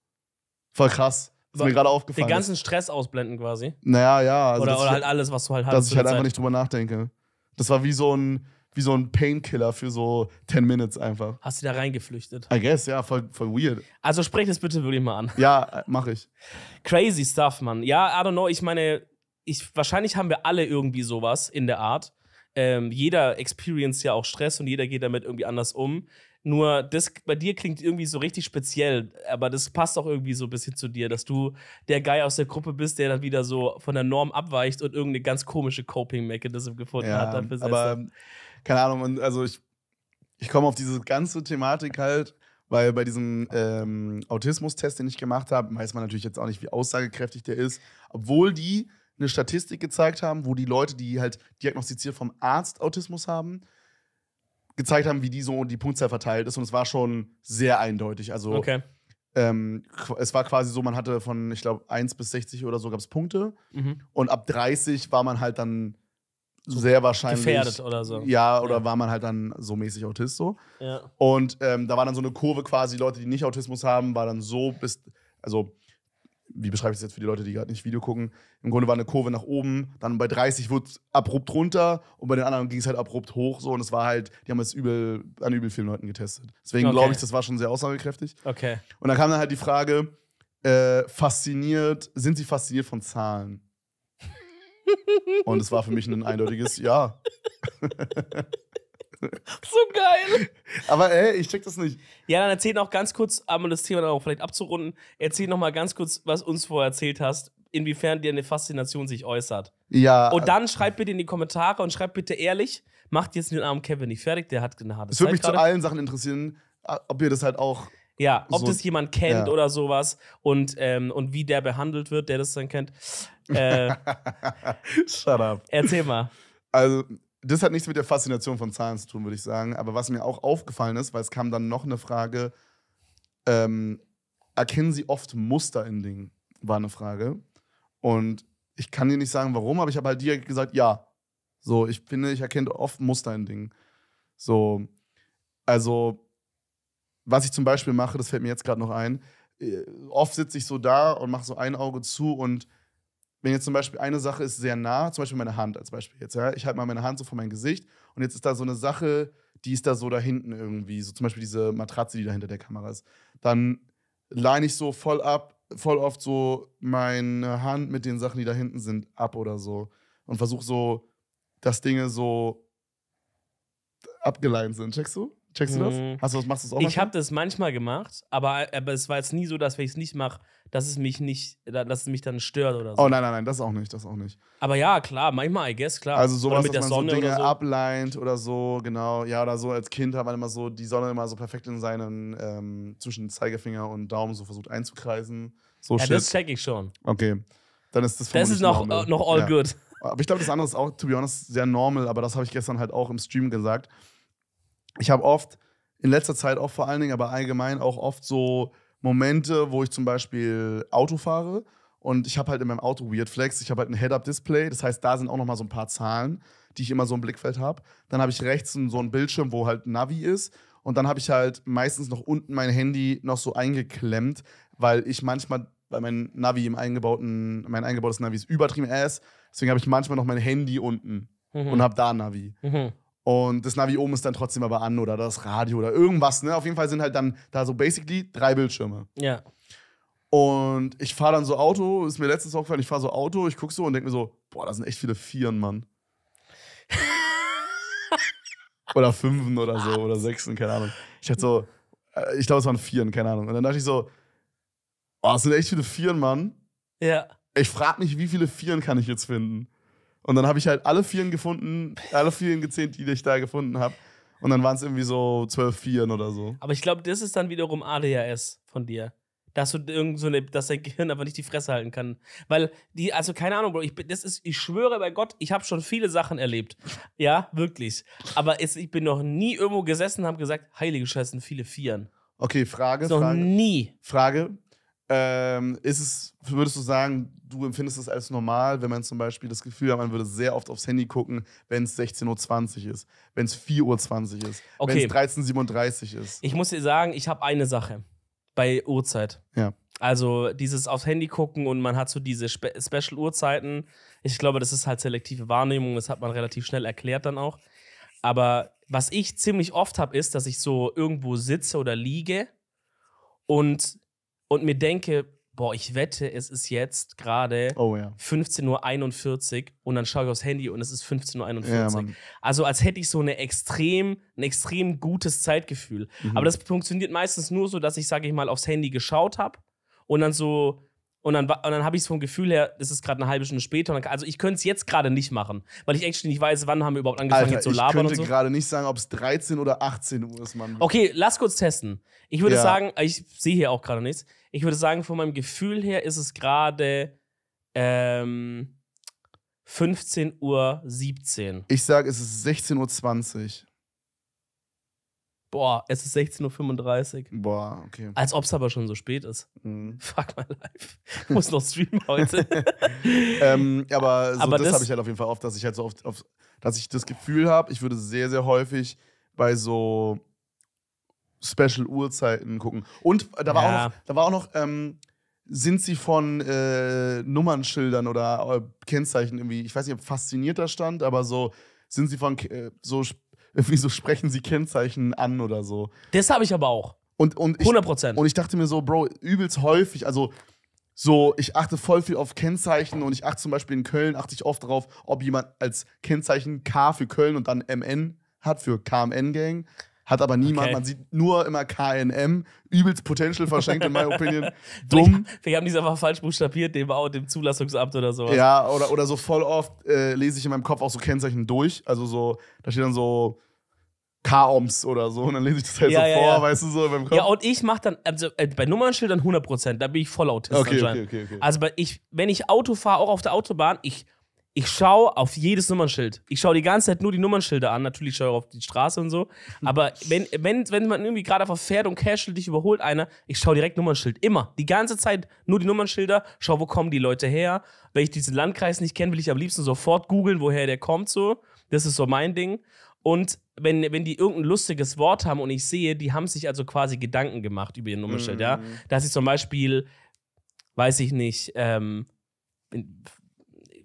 Voll krass. Ist mir gerade aufgefallen. Den ganzen Stress ausblenden quasi. Naja, ja. Also oder, oder halt alles, was du halt hast. Dass ich halt einfach nicht drüber nachdenke. Das war wie so ein, wie so ein Painkiller für so 10 Minutes einfach. Hast du da reingeflüchtet? I guess, ja, voll, voll weird. Also sprech das bitte wirklich mal an. Ja, mach ich. Crazy stuff, man. Ja, I don't know, ich meine, ich, wahrscheinlich haben wir alle irgendwie sowas in der Art ähm, jeder experience ja auch Stress und jeder geht damit irgendwie anders um. Nur das bei dir klingt irgendwie so richtig speziell, aber das passt auch irgendwie so ein bisschen zu dir, dass du der Guy aus der Gruppe bist, der dann wieder so von der Norm abweicht und irgendeine ganz komische Coping-Mechanism gefunden ja, hat. Dann aber keine Ahnung, also ich, ich komme auf diese ganze Thematik halt, weil bei diesem ähm, Autismus-Test, den ich gemacht habe, weiß man natürlich jetzt auch nicht, wie aussagekräftig der ist, obwohl die eine Statistik gezeigt haben, wo die Leute, die halt diagnostiziert vom Arzt Autismus haben, gezeigt haben, wie die so die Punktzahl verteilt ist. Und es war schon sehr eindeutig. Also okay. ähm, es war quasi so, man hatte von, ich glaube, 1 bis 60 oder so gab es Punkte. Mhm. Und ab 30 war man halt dann sehr wahrscheinlich. Gefährdet oder so. Ja, oder ja. war man halt dann so mäßig Autist so. Ja. Und ähm, da war dann so eine Kurve quasi, Leute, die nicht Autismus haben, war dann so bis, also wie beschreibe ich das jetzt für die Leute, die gerade nicht Video gucken? Im Grunde war eine Kurve nach oben, dann bei 30 wurde es abrupt runter und bei den anderen ging es halt abrupt hoch. So, und es war halt, die haben es übel, an übel vielen Leuten getestet. Deswegen okay. glaube ich, das war schon sehr aussagekräftig. Okay. Und dann kam dann halt die Frage: äh, fasziniert, sind sie fasziniert von Zahlen? und es war für mich ein eindeutiges Ja. so geil. Aber ey, ich check das nicht. Ja, dann erzähl noch ganz kurz, um das Thema dann auch vielleicht abzurunden, erzähl noch mal ganz kurz, was uns vorher erzählt hast, inwiefern dir eine Faszination sich äußert. Ja. Und äh, dann schreibt bitte in die Kommentare und schreibt bitte ehrlich, macht jetzt den armen Kevin nicht fertig, der hat eine harte Es würde mich grade. zu allen Sachen interessieren, äh, ob ihr das halt auch ja, ob so, das jemand kennt ja. oder sowas und, ähm, und wie der behandelt wird, der das dann kennt. Äh, Shut up. Erzähl mal. Also, das hat nichts mit der Faszination von Zahlen zu tun, würde ich sagen. Aber was mir auch aufgefallen ist, weil es kam dann noch eine Frage, ähm, erkennen Sie oft Muster in Dingen? War eine Frage. Und ich kann dir nicht sagen, warum, aber ich habe halt direkt gesagt, ja. So, ich finde, ich erkenne oft Muster in Dingen. So, also, was ich zum Beispiel mache, das fällt mir jetzt gerade noch ein, äh, oft sitze ich so da und mache so ein Auge zu und wenn jetzt zum Beispiel eine Sache ist sehr nah, zum Beispiel meine Hand als Beispiel jetzt, ja, ich halte mal meine Hand so vor mein Gesicht und jetzt ist da so eine Sache, die ist da so da hinten irgendwie, so zum Beispiel diese Matratze, die da hinter der Kamera ist, dann leine ich so voll ab, voll oft so meine Hand mit den Sachen, die da hinten sind, ab oder so und versuche so, dass Dinge so abgeleitet sind, checkst du? Checkst du das? Mhm. Hast du das machst du das auch Ich habe das manchmal gemacht, aber, aber es war jetzt nie so, dass wenn ich es nicht mache, dass es mich nicht, dass es mich dann stört oder so. Oh nein, nein, nein, das auch nicht, das auch nicht. Aber ja, klar, manchmal, I guess, klar. Also sowas, mit dass der man Sonne so Dinge so. ableint oder so, genau. Ja, oder so als Kind hat man immer so die Sonne immer so perfekt in seinen, ähm, zwischen Zeigefinger und Daumen so versucht einzukreisen. So ja, Shit. das check ich schon. Okay, dann ist das Das ist noch, äh, normal. noch all ja. good. Aber ich glaube, das andere ist auch, to be honest, sehr normal, aber das habe ich gestern halt auch im Stream gesagt ich habe oft, in letzter Zeit auch vor allen Dingen, aber allgemein auch oft so Momente, wo ich zum Beispiel Auto fahre und ich habe halt in meinem Auto Weird Flex, ich habe halt ein Head-Up-Display, das heißt, da sind auch nochmal so ein paar Zahlen, die ich immer so im Blickfeld habe. Dann habe ich rechts so einen Bildschirm, wo halt Navi ist und dann habe ich halt meistens noch unten mein Handy noch so eingeklemmt, weil ich manchmal, weil mein Navi im eingebauten, mein eingebautes Navi ist übertrieben ass, deswegen habe ich manchmal noch mein Handy unten mhm. und habe da Navi. Mhm. Und das Navi oben ist dann trotzdem aber an oder das Radio oder irgendwas. Ne? Auf jeden Fall sind halt dann da so basically drei Bildschirme. Ja. Und ich fahre dann so Auto, ist mir letztens aufgefallen, ich fahre so Auto, ich gucke so und denke mir so, boah, da sind echt viele Vieren, Mann. oder Fünfen oder so, oder Sechsen, keine Ahnung. Ich hatte so, äh, ich glaube, es waren Vieren, keine Ahnung. Und dann dachte ich so, boah, das sind echt viele Vieren, Mann. Ja. Ich frage mich, wie viele Vieren kann ich jetzt finden? Und dann habe ich halt alle Vieren gefunden, alle Vieren gezählt, die ich da gefunden habe. Und dann waren es irgendwie so zwölf Vieren oder so. Aber ich glaube, das ist dann wiederum ADHS von dir. Dass du irgend so eine, dass dein Gehirn einfach nicht die Fresse halten kann. Weil die, also keine Ahnung, Bro, ich, das ist, ich schwöre bei Gott, ich habe schon viele Sachen erlebt. Ja, wirklich. Aber es, ich bin noch nie irgendwo gesessen und habe gesagt, heilige Scheiße, viele Vieren. Okay, Frage. Noch Frage, nie. Frage, ähm, ist es, würdest du sagen, du empfindest es als normal, wenn man zum Beispiel das Gefühl hat, man würde sehr oft aufs Handy gucken, wenn es 16.20 Uhr ist, wenn es 4.20 Uhr ist, okay. wenn es 13.37 Uhr ist? Ich muss dir sagen, ich habe eine Sache bei Uhrzeit. Ja. Also dieses aufs Handy gucken und man hat so diese Spe Special-Uhrzeiten. Ich glaube, das ist halt selektive Wahrnehmung, das hat man relativ schnell erklärt dann auch. Aber was ich ziemlich oft habe, ist, dass ich so irgendwo sitze oder liege und und mir denke, boah, ich wette, es ist jetzt gerade oh, ja. 15.41 Uhr und dann schaue ich aufs Handy und es ist 15.41 Uhr. Ja, also als hätte ich so eine extrem, ein extrem gutes Zeitgefühl. Mhm. Aber das funktioniert meistens nur so, dass ich, sage ich mal, aufs Handy geschaut habe und dann so und dann, und dann habe ich es vom Gefühl her, es ist gerade eine halbe Stunde später. also ich könnte es jetzt gerade nicht machen, weil ich actually nicht weiß, wann haben wir überhaupt angefangen Alter, hier zu labern. Ich könnte so. gerade nicht sagen, ob es 13 oder 18 Uhr ist, Mann. Okay, lass kurz testen. Ich würde ja. sagen, ich sehe hier auch gerade nichts. Ich würde sagen, von meinem Gefühl her ist es gerade ähm, 15.17 Uhr. Ich sage, es ist 16.20 Uhr. Boah, es ist 16.35 Uhr. Boah, okay. Als ob es aber schon so spät ist. Mhm. Fuck my life. Ich muss noch streamen heute. ähm, aber, so aber das, das habe ich halt auf jeden Fall oft, dass ich halt so oft, oft dass ich das Gefühl habe, ich würde sehr, sehr häufig bei so Special-Uhrzeiten gucken. Und da war ja. auch noch, da war auch noch ähm, sind sie von äh, Nummernschildern oder äh, Kennzeichen irgendwie, ich weiß nicht, ob faszinierter stand, aber so sind sie von äh, so irgendwie sprechen sie Kennzeichen an oder so. Das habe ich aber auch. Und, und ich, 100%. Und ich dachte mir so, Bro, übelst häufig, also so, ich achte voll viel auf Kennzeichen und ich achte zum Beispiel in Köln, achte ich oft darauf, ob jemand als Kennzeichen K für Köln und dann MN hat für KMN-Gang. Hat aber niemand, okay. man sieht nur immer KNM, übelst Potential verschenkt in my opinion. Dumm. Vielleicht, vielleicht haben die es einfach falsch buchstabiert, dem, dem Zulassungsamt oder sowas. Ja, oder, oder so voll oft äh, lese ich in meinem Kopf auch so Kennzeichen durch. Also so, da steht dann so K-Oms oder so und dann lese ich das halt ja, so ja, vor, ja. weißt du, so in meinem Kopf. Ja, und ich mache dann, also äh, bei Nummernschildern 100%, da bin ich voll Autist okay, anscheinend. Okay, okay, okay. Also ich, wenn ich Auto fahre, auch auf der Autobahn, ich ich schaue auf jedes Nummernschild. Ich schaue die ganze Zeit nur die Nummernschilder an. Natürlich schaue ich auf die Straße und so. Aber wenn, wenn, wenn man irgendwie gerade fährt und casual dich überholt einer, ich schaue direkt Nummernschild. Immer. Die ganze Zeit nur die Nummernschilder. Schau, wo kommen die Leute her. Wenn ich diesen Landkreis nicht kenne, will ich am liebsten sofort googeln, woher der kommt so. Das ist so mein Ding. Und wenn, wenn die irgendein lustiges Wort haben und ich sehe, die haben sich also quasi Gedanken gemacht über ihr Nummernschild, mhm. ja. Dass ich zum Beispiel, weiß ich nicht, ähm,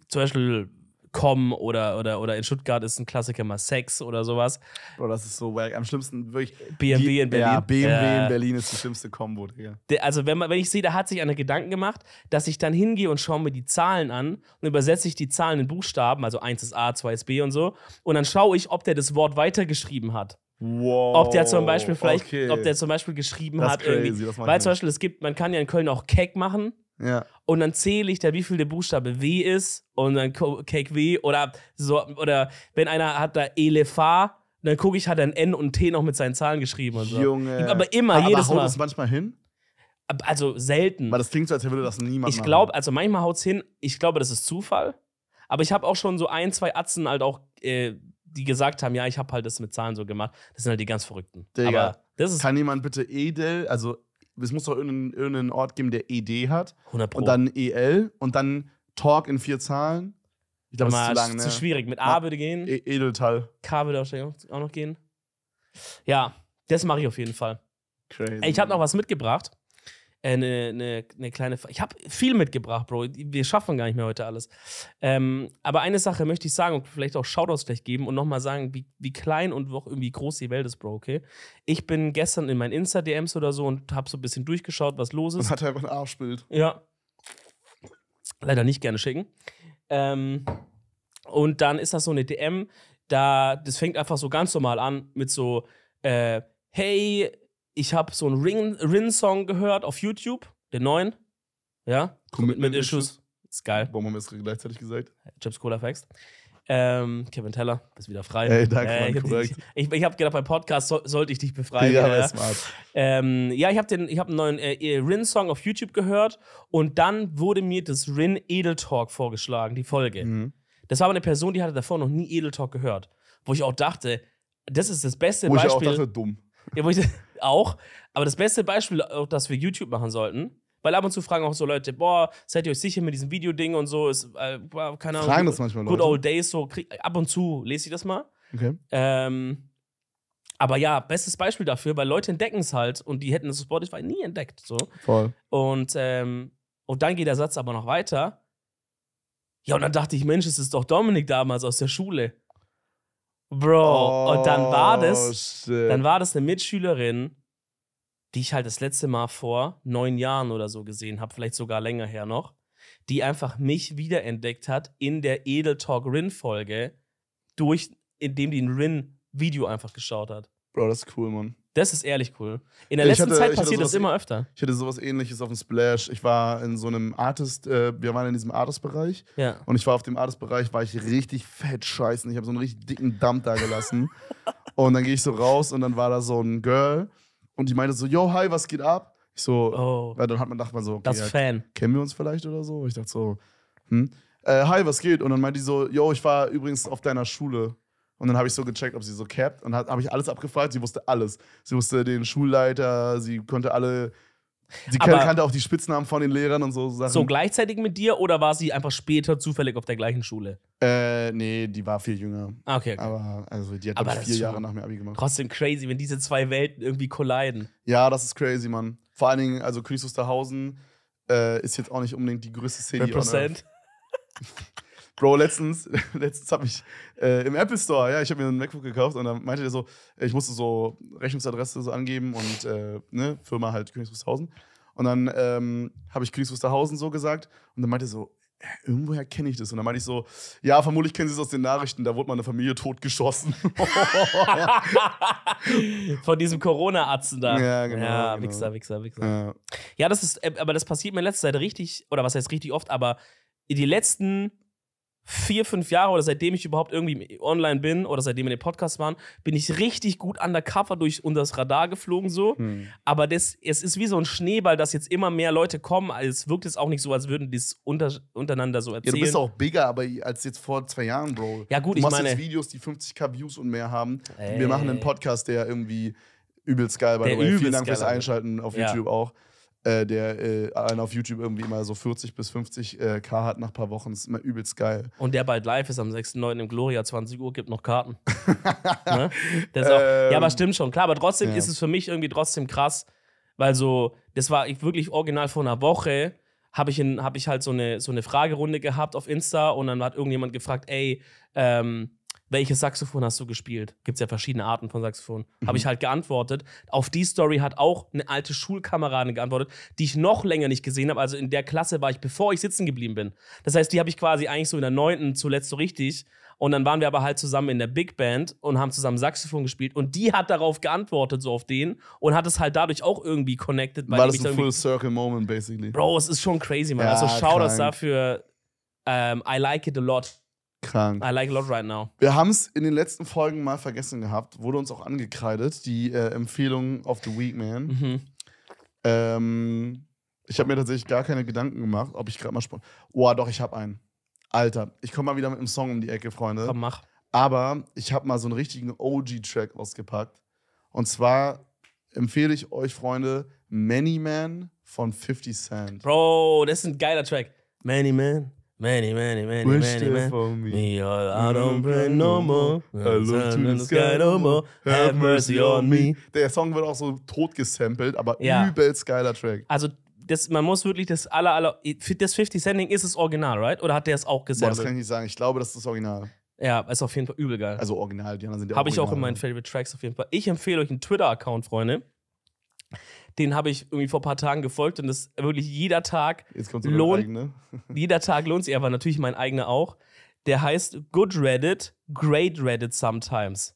zum Beispiel Com oder, oder, oder in Stuttgart ist ein Klassiker mal Sex oder sowas. Bro, das ist so, am schlimmsten wirklich. BMW die, in Berlin. Ja, BMW äh, in Berlin ist die schlimmste Combo. Digga. also, wenn, man, wenn ich sehe, da hat sich einer Gedanken gemacht, dass ich dann hingehe und schaue mir die Zahlen an und übersetze ich die Zahlen in Buchstaben, also 1 ist A, 2 ist B und so. Und dann schaue ich, ob der das Wort weitergeschrieben hat. Wow, ob der zum Beispiel vielleicht, okay. ob der zum Beispiel geschrieben das hat crazy, irgendwie. Weil zum Beispiel, es gibt, man kann ja in Köln auch Keck machen. Ja. Und dann zähle ich da, wie viel der Buchstabe W ist und dann Cake W oder so, oder wenn einer hat da Elefa, dann gucke ich, hat er ein N und ein T noch mit seinen Zahlen geschrieben und so. Junge. Aber immer, aber, jedes aber Mal. das manchmal hin? Also selten. Weil das klingt so, als würde das niemand Ich glaube, also manchmal haut es hin. Ich glaube, das ist Zufall. Aber ich habe auch schon so ein, zwei Atzen halt auch, äh, die gesagt haben, ja, ich habe halt das mit Zahlen so gemacht. Das sind halt die ganz Verrückten. Digga, aber das ist kann jemand bitte Edel, also es muss doch irgendeinen, irgendeinen Ort geben, der ED hat. 100 Pro. Und dann EL und dann Talk in vier Zahlen. Ich glaube, das ist zu lang, ne? zu schwierig. Mit A würde gehen. E Edeltal. K würde auch noch gehen. Ja, das mache ich auf jeden Fall. Crazy. Ey, ich habe noch was mitgebracht eine, äh, eine, eine kleine. F ich habe viel mitgebracht, Bro. Wir schaffen gar nicht mehr heute alles. Ähm, aber eine Sache möchte ich sagen und vielleicht auch Shoutouts gleich geben und nochmal sagen, wie, wie klein und auch irgendwie groß die Welt ist, Bro, okay? Ich bin gestern in meinen Insta-DMs oder so und habe so ein bisschen durchgeschaut, was los ist. Und hat einfach ein Arschbild. Ja. Leider nicht gerne schicken. Ähm, und dann ist das so eine DM, da, das fängt einfach so ganz normal an mit so, äh, hey, ich habe so einen Rin-Song gehört auf YouTube, den neuen. Ja? Commitment, Issues. Issues. Ist geil. Warum haben wir es gleichzeitig gesagt? Chips Cola Facts. Ähm, Kevin Teller, bist wieder frei. Ey, danke, äh, ich habe ich, ich hab gedacht, beim Podcast so, sollte ich dich befreien. Ja, äh, smart. Ähm, ja ich habe hab einen neuen äh, äh, Rin-Song auf YouTube gehört und dann wurde mir das Rin Edel Talk vorgeschlagen, die Folge. Mhm. Das war aber eine Person, die hatte davor noch nie Edel Talk gehört. Wo ich auch dachte, das ist das beste Wo Beispiel. Wo ich auch dachte, dumm. Ja, wo ich, auch. Aber das beste Beispiel, äh, dass wir YouTube machen sollten, weil ab und zu fragen auch so Leute, boah, seid ihr euch sicher mit diesem Videoding und so, ist, äh, keine Ahnung. Fragen das manchmal Leute. Good old days, so, krieg, ab und zu lese ich das mal. Okay. Ähm, aber ja, bestes Beispiel dafür, weil Leute entdecken es halt und die hätten das Spotify nie entdeckt. So. Voll. Und, ähm, und dann geht der Satz aber noch weiter. Ja, und dann dachte ich, Mensch, es ist doch Dominik damals aus der Schule. Bro, oh, und dann war oh, das, shit. dann war das eine Mitschülerin, die ich halt das letzte Mal vor neun Jahren oder so gesehen habe, vielleicht sogar länger her noch, die einfach mich wiederentdeckt hat in der Edel Talk Rin Folge, durch, indem die ein Rin Video einfach geschaut hat. Bro, das ist cool, Mann. Das ist ehrlich cool. In der ich letzten hatte, Zeit passiert das immer e- öfter. Ich hatte sowas ähnliches auf dem Splash. Ich war in so einem Artist, äh, wir waren in diesem Artist-Bereich. Ja. Und ich war auf dem Artist-Bereich, war ich richtig fett scheißen. Ich habe so einen richtig dicken Dampf da gelassen. und dann gehe ich so raus und dann war da so ein Girl. Und die meinte so, yo, hi, was geht ab? Ich so, oh. dann hat man dachte man so, okay, das ja, Fan. kennen wir uns vielleicht oder so? Ich dachte so, hm. Äh, hi, was geht? Und dann meinte die so, yo, ich war übrigens auf deiner Schule. Und dann habe ich so gecheckt, ob sie so capped. Und habe ich alles abgefragt. Sie wusste alles. Sie wusste den Schulleiter, sie konnte alle. Sie aber kannte auch die Spitznamen von den Lehrern und so Sachen. So gleichzeitig mit dir oder war sie einfach später zufällig auf der gleichen Schule? Äh, nee, die war viel jünger. Ah, okay. okay. Aber also die hat aber vier Jahre nach mir Abi gemacht. Trotzdem crazy, wenn diese zwei Welten irgendwie kolliden. Ja, das ist crazy, Mann. Vor allen Dingen, also Königs Wusterhausen äh, ist jetzt auch nicht unbedingt die größte City. 100%. Bro, letztens, letztens habe ich äh, im Apple Store, ja, ich habe mir einen MacBook gekauft und dann meinte der so, äh, ich musste so Rechnungsadresse so angeben und äh, ne, Firma halt Königswusterhausen. Und dann ähm, habe ich Königswusterhausen so gesagt und dann meinte er so, irgendwoher kenne ich das. Und dann meinte ich so, ja, vermutlich kennen Sie es aus den Nachrichten, da wurde meine Familie totgeschossen. Von diesem Corona-Atzen da. Ja, genau. Ja, genau. Wichser, Wichser, Wichser. Ja. ja, das ist, äh, aber das passiert mir in letzter Zeit richtig, oder was heißt richtig oft, aber die letzten vier, fünf Jahre oder seitdem ich überhaupt irgendwie online bin oder seitdem wir den Podcast waren, bin ich richtig gut undercover durch unter das Radar geflogen so. Hm. Aber das, es ist wie so ein Schneeball, dass jetzt immer mehr Leute kommen. Also es wirkt jetzt auch nicht so, als würden die es unter, untereinander so erzählen. Ja, du bist auch bigger, aber als jetzt vor zwei Jahren, Bro. Ja gut, du ich machst meine... jetzt Videos, die 50k Views und mehr haben. Ey. Wir machen einen Podcast, der irgendwie übelst geil, war. Vielen Dank fürs Einschalten auf ja. YouTube auch äh, der äh, einen auf YouTube irgendwie mal so 40 bis 50 äh, K hat nach ein paar Wochen. Das ist immer übelst geil. Und der bald live ist am 6.9. im Gloria, 20 Uhr, gibt noch Karten. ne? ähm, auch, ja, aber ähm, stimmt schon, klar. Aber trotzdem ja. ist es für mich irgendwie trotzdem krass, weil so, das war ich wirklich original vor einer Woche, habe ich, hab ich halt so eine, so eine Fragerunde gehabt auf Insta und dann hat irgendjemand gefragt, ey, ähm, welches Saxophon hast du gespielt? Gibt es ja verschiedene Arten von Saxophon. Mhm. Habe ich halt geantwortet. Auf die Story hat auch eine alte Schulkameradin geantwortet, die ich noch länger nicht gesehen habe. Also in der Klasse war ich, bevor ich sitzen geblieben bin. Das heißt, die habe ich quasi eigentlich so in der neunten zuletzt so richtig. Und dann waren wir aber halt zusammen in der Big Band und haben zusammen Saxophon gespielt. Und die hat darauf geantwortet, so auf den. Und hat es halt dadurch auch irgendwie connected. War das ein Full Circle Moment, basically. Bro, es ist schon crazy, man. Ja, also schau das dafür. Ähm, I like it a lot. Krank. I like a lot right now. Wir haben es in den letzten Folgen mal vergessen gehabt, wurde uns auch angekreidet, die äh, Empfehlung of the Week, man. Mhm. Ähm, ich habe mir tatsächlich gar keine Gedanken gemacht, ob ich gerade mal spontan. Oh, doch, ich habe einen. Alter, ich komme mal wieder mit einem Song um die Ecke, Freunde. Komm, mach. Aber ich habe mal so einen richtigen OG-Track ausgepackt. Und zwar empfehle ich euch, Freunde, Many Man von 50 Cent. Bro, das ist ein geiler Track. Many Man. Many, many, many, Wish many, many. For me. me all, I don't mm-hmm. play no more. I look to the sky no more. Have mercy on me. Der Song wird auch so tot gesampelt, aber ja. übelst geiler Track. Also das, man muss wirklich das aller, aller, das 50 Sending ist das Original, right? Oder hat der es auch gesampelt? Boah, das kann ich nicht sagen. Ich glaube, das ist das Original. Ja, ist auf jeden Fall übel geil. Also Original, die anderen sind ja Habe ich auch in meinen Favorite Tracks auf jeden Fall. Ich empfehle euch einen Twitter-Account, Freunde den habe ich irgendwie vor ein paar Tagen gefolgt und das wirklich jeder Tag lohnt. Eigene. jeder Tag lohnt sich, aber natürlich mein eigener auch. Der heißt Good Reddit, Great Reddit sometimes.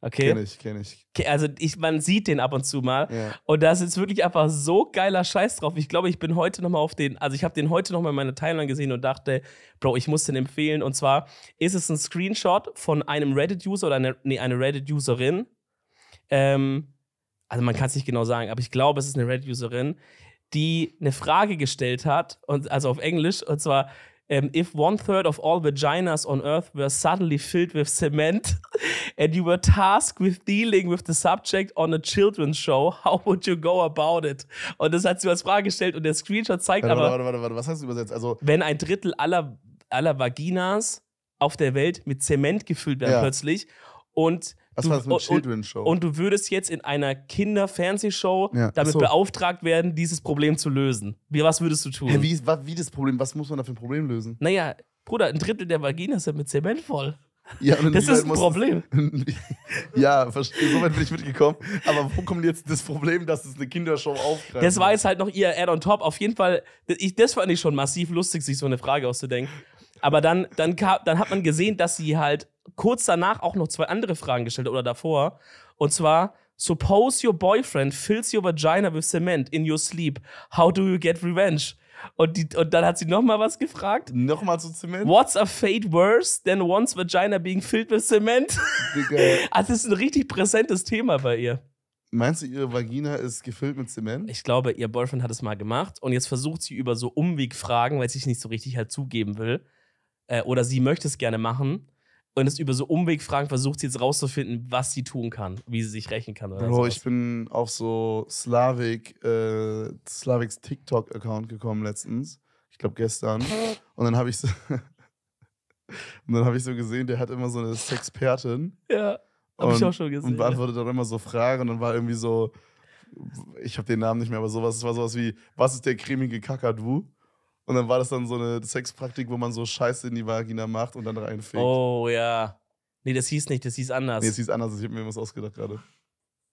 Okay. Kenne ich, kenne ich. Also ich, man sieht den ab und zu mal. Ja. Und da ist jetzt wirklich einfach so geiler Scheiß drauf. Ich glaube, ich bin heute nochmal auf den, also ich habe den heute nochmal in meiner Timeline gesehen und dachte, Bro, ich muss den empfehlen. Und zwar ist es ein Screenshot von einem Reddit-User oder einer, nee, eine Reddit-Userin, ähm, also man kann es nicht genau sagen, aber ich glaube, es ist eine red userin die eine Frage gestellt hat, und, also auf Englisch, und zwar, um, ähm, if one third of all vaginas on earth were suddenly filled with cement and you were tasked with dealing with the subject on a children's show, how would you go about it? Und das hat sie als Frage gestellt und der Screenshot zeigt warte, aber. Warte, warte, warte, was hast du übersetzt? Also, wenn ein Drittel aller, aller Vaginas auf der Welt mit Zement gefüllt werden ja. plötzlich und das war so eine Children-Show. Und du würdest jetzt in einer Kinder-Fernsehshow ja. damit so. beauftragt werden, dieses Problem zu lösen. Wie, was würdest du tun? Ja, wie, wie das Problem? Was muss man da für ein Problem lösen? Naja, Bruder, ein Drittel der Vagina ist ja mit Zement voll. Ja, das ist ein Problem. ja, verstehe. Soweit bin ich mitgekommen. Aber wo kommt jetzt das Problem, dass es eine Kindershow aufgreift? Das war jetzt halt noch ihr Add on top. Auf jeden Fall, ich, das fand ich schon massiv lustig, sich so eine Frage auszudenken. Aber dann, dann, kam, dann hat man gesehen, dass sie halt kurz danach auch noch zwei andere Fragen gestellt oder davor. Und zwar, suppose your boyfriend fills your vagina with cement in your sleep. How do you get revenge? Und, die, und dann hat sie nochmal was gefragt. Nochmal zu Zement? What's a fate worse than one's vagina being filled with cement? Digga. Also, das ist ein richtig präsentes Thema bei ihr. Meinst du, ihre Vagina ist gefüllt mit Zement? Ich glaube, ihr Boyfriend hat es mal gemacht und jetzt versucht sie über so Umwegfragen, weil sie es nicht so richtig halt zugeben will, äh, oder sie möchte es gerne machen, und ist über so Umwegfragen versucht, sie jetzt rauszufinden, was sie tun kann, wie sie sich rächen kann. Bro, sowas. ich bin auf so Slavik, äh, Slaviks TikTok-Account gekommen letztens. Ich glaube gestern. Und dann habe ich so und dann habe ich so gesehen, der hat immer so eine Sexpertin. Ja, habe ich auch schon gesehen. Und beantwortet dann immer so Fragen und dann war irgendwie so, ich habe den Namen nicht mehr, aber sowas, es war sowas wie, was ist der cremige Kakadu? Und dann war das dann so eine Sexpraktik, wo man so Scheiße in die Vagina macht und dann reinfegt. Oh ja. Nee, das hieß nicht, das hieß anders. Nee, das hieß anders. Ich habe mir was ausgedacht gerade.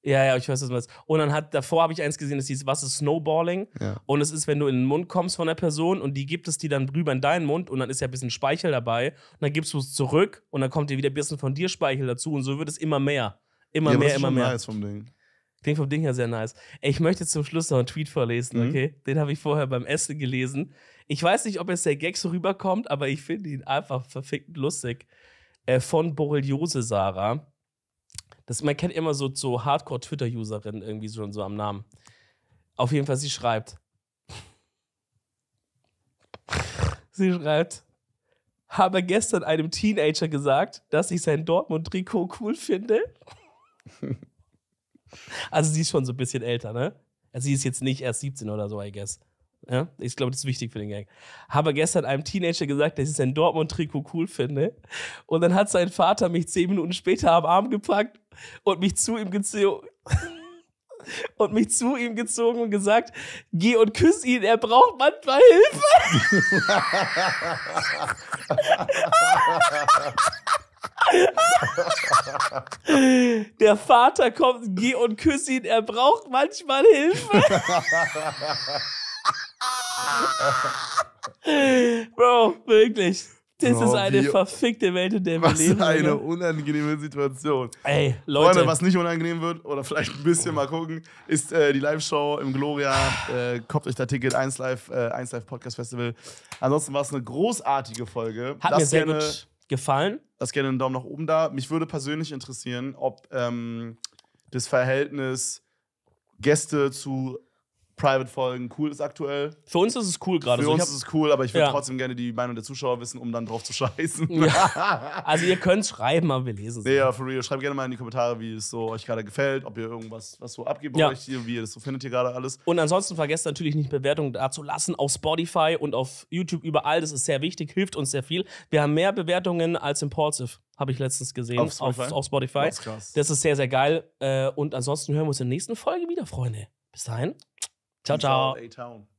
Ja, ja, ich weiß, was du meinst. Und dann hat, davor habe ich eins gesehen, das hieß, was ist Snowballing? Ja. Und es ist, wenn du in den Mund kommst von der Person und die gibt es dir dann rüber in deinen Mund und dann ist ja ein bisschen Speichel dabei und dann gibst du es zurück und dann kommt dir wieder ein bisschen von dir Speichel dazu und so wird es immer mehr. Immer ja, mehr, immer mehr. Nice vom Ding. Klingt vom Ding her sehr nice. Ey, ich möchte zum Schluss noch einen Tweet vorlesen, mhm. okay? Den habe ich vorher beim Essen gelesen. Ich weiß nicht, ob jetzt der Gag so rüberkommt, aber ich finde ihn einfach verfickt lustig. Äh, von Borreliose Sarah. Das, man kennt immer so, so Hardcore-Twitter-Userinnen irgendwie schon so am Namen. Auf jeden Fall, sie schreibt. sie schreibt, habe gestern einem Teenager gesagt, dass ich sein Dortmund-Trikot cool finde. also sie ist schon so ein bisschen älter, ne? Also sie ist jetzt nicht erst 17 oder so, I guess. Ja, ich glaube, das ist wichtig für den Gang. Habe gestern einem Teenager gesagt, dass ich sein Dortmund-Trikot cool finde. Und dann hat sein Vater mich zehn Minuten später am Arm gepackt und mich zu ihm gezogen. und mich zu ihm gezogen und gesagt, geh und küss ihn, er braucht manchmal Hilfe. Der Vater kommt, geh und küss ihn, er braucht manchmal Hilfe. Bro, wirklich. Das Bro, ist eine verfickte Welt, in der wir leben. Das ist eine unangenehme Situation. Ey, Leute. Freunde, was nicht unangenehm wird, oder vielleicht ein bisschen mal gucken, ist äh, die Live-Show im Gloria. Äh, kauft euch da Ticket, 1 Live, äh, 1 Live Podcast Festival. Ansonsten war es eine großartige Folge. Hat das mir sehr gut gefallen. Lass gerne einen Daumen nach oben da. Mich würde persönlich interessieren, ob ähm, das Verhältnis Gäste zu Private-Folgen cool ist aktuell. Für uns ist es cool gerade. Für so. uns ist es cool, aber ich würde ja. trotzdem gerne die Meinung der Zuschauer wissen, um dann drauf zu scheißen. Ja. Also ihr könnt schreiben, aber wir lesen es. Nee, ja, for real. Schreibt gerne mal in die Kommentare, wie es so euch gerade gefällt, ob ihr irgendwas was so abgebt ja. euch wie ihr das so findet hier gerade alles. Und ansonsten vergesst natürlich nicht Bewertungen da zu lassen auf Spotify und auf YouTube überall. Das ist sehr wichtig, hilft uns sehr viel. Wir haben mehr Bewertungen als Impulsive habe ich letztens gesehen auf Spotify. Auf, auf Spotify. Das, ist krass. das ist sehr, sehr geil. Äh, und ansonsten hören wir uns in der nächsten Folge wieder, Freunde. Bis dahin. Ciao, ciao.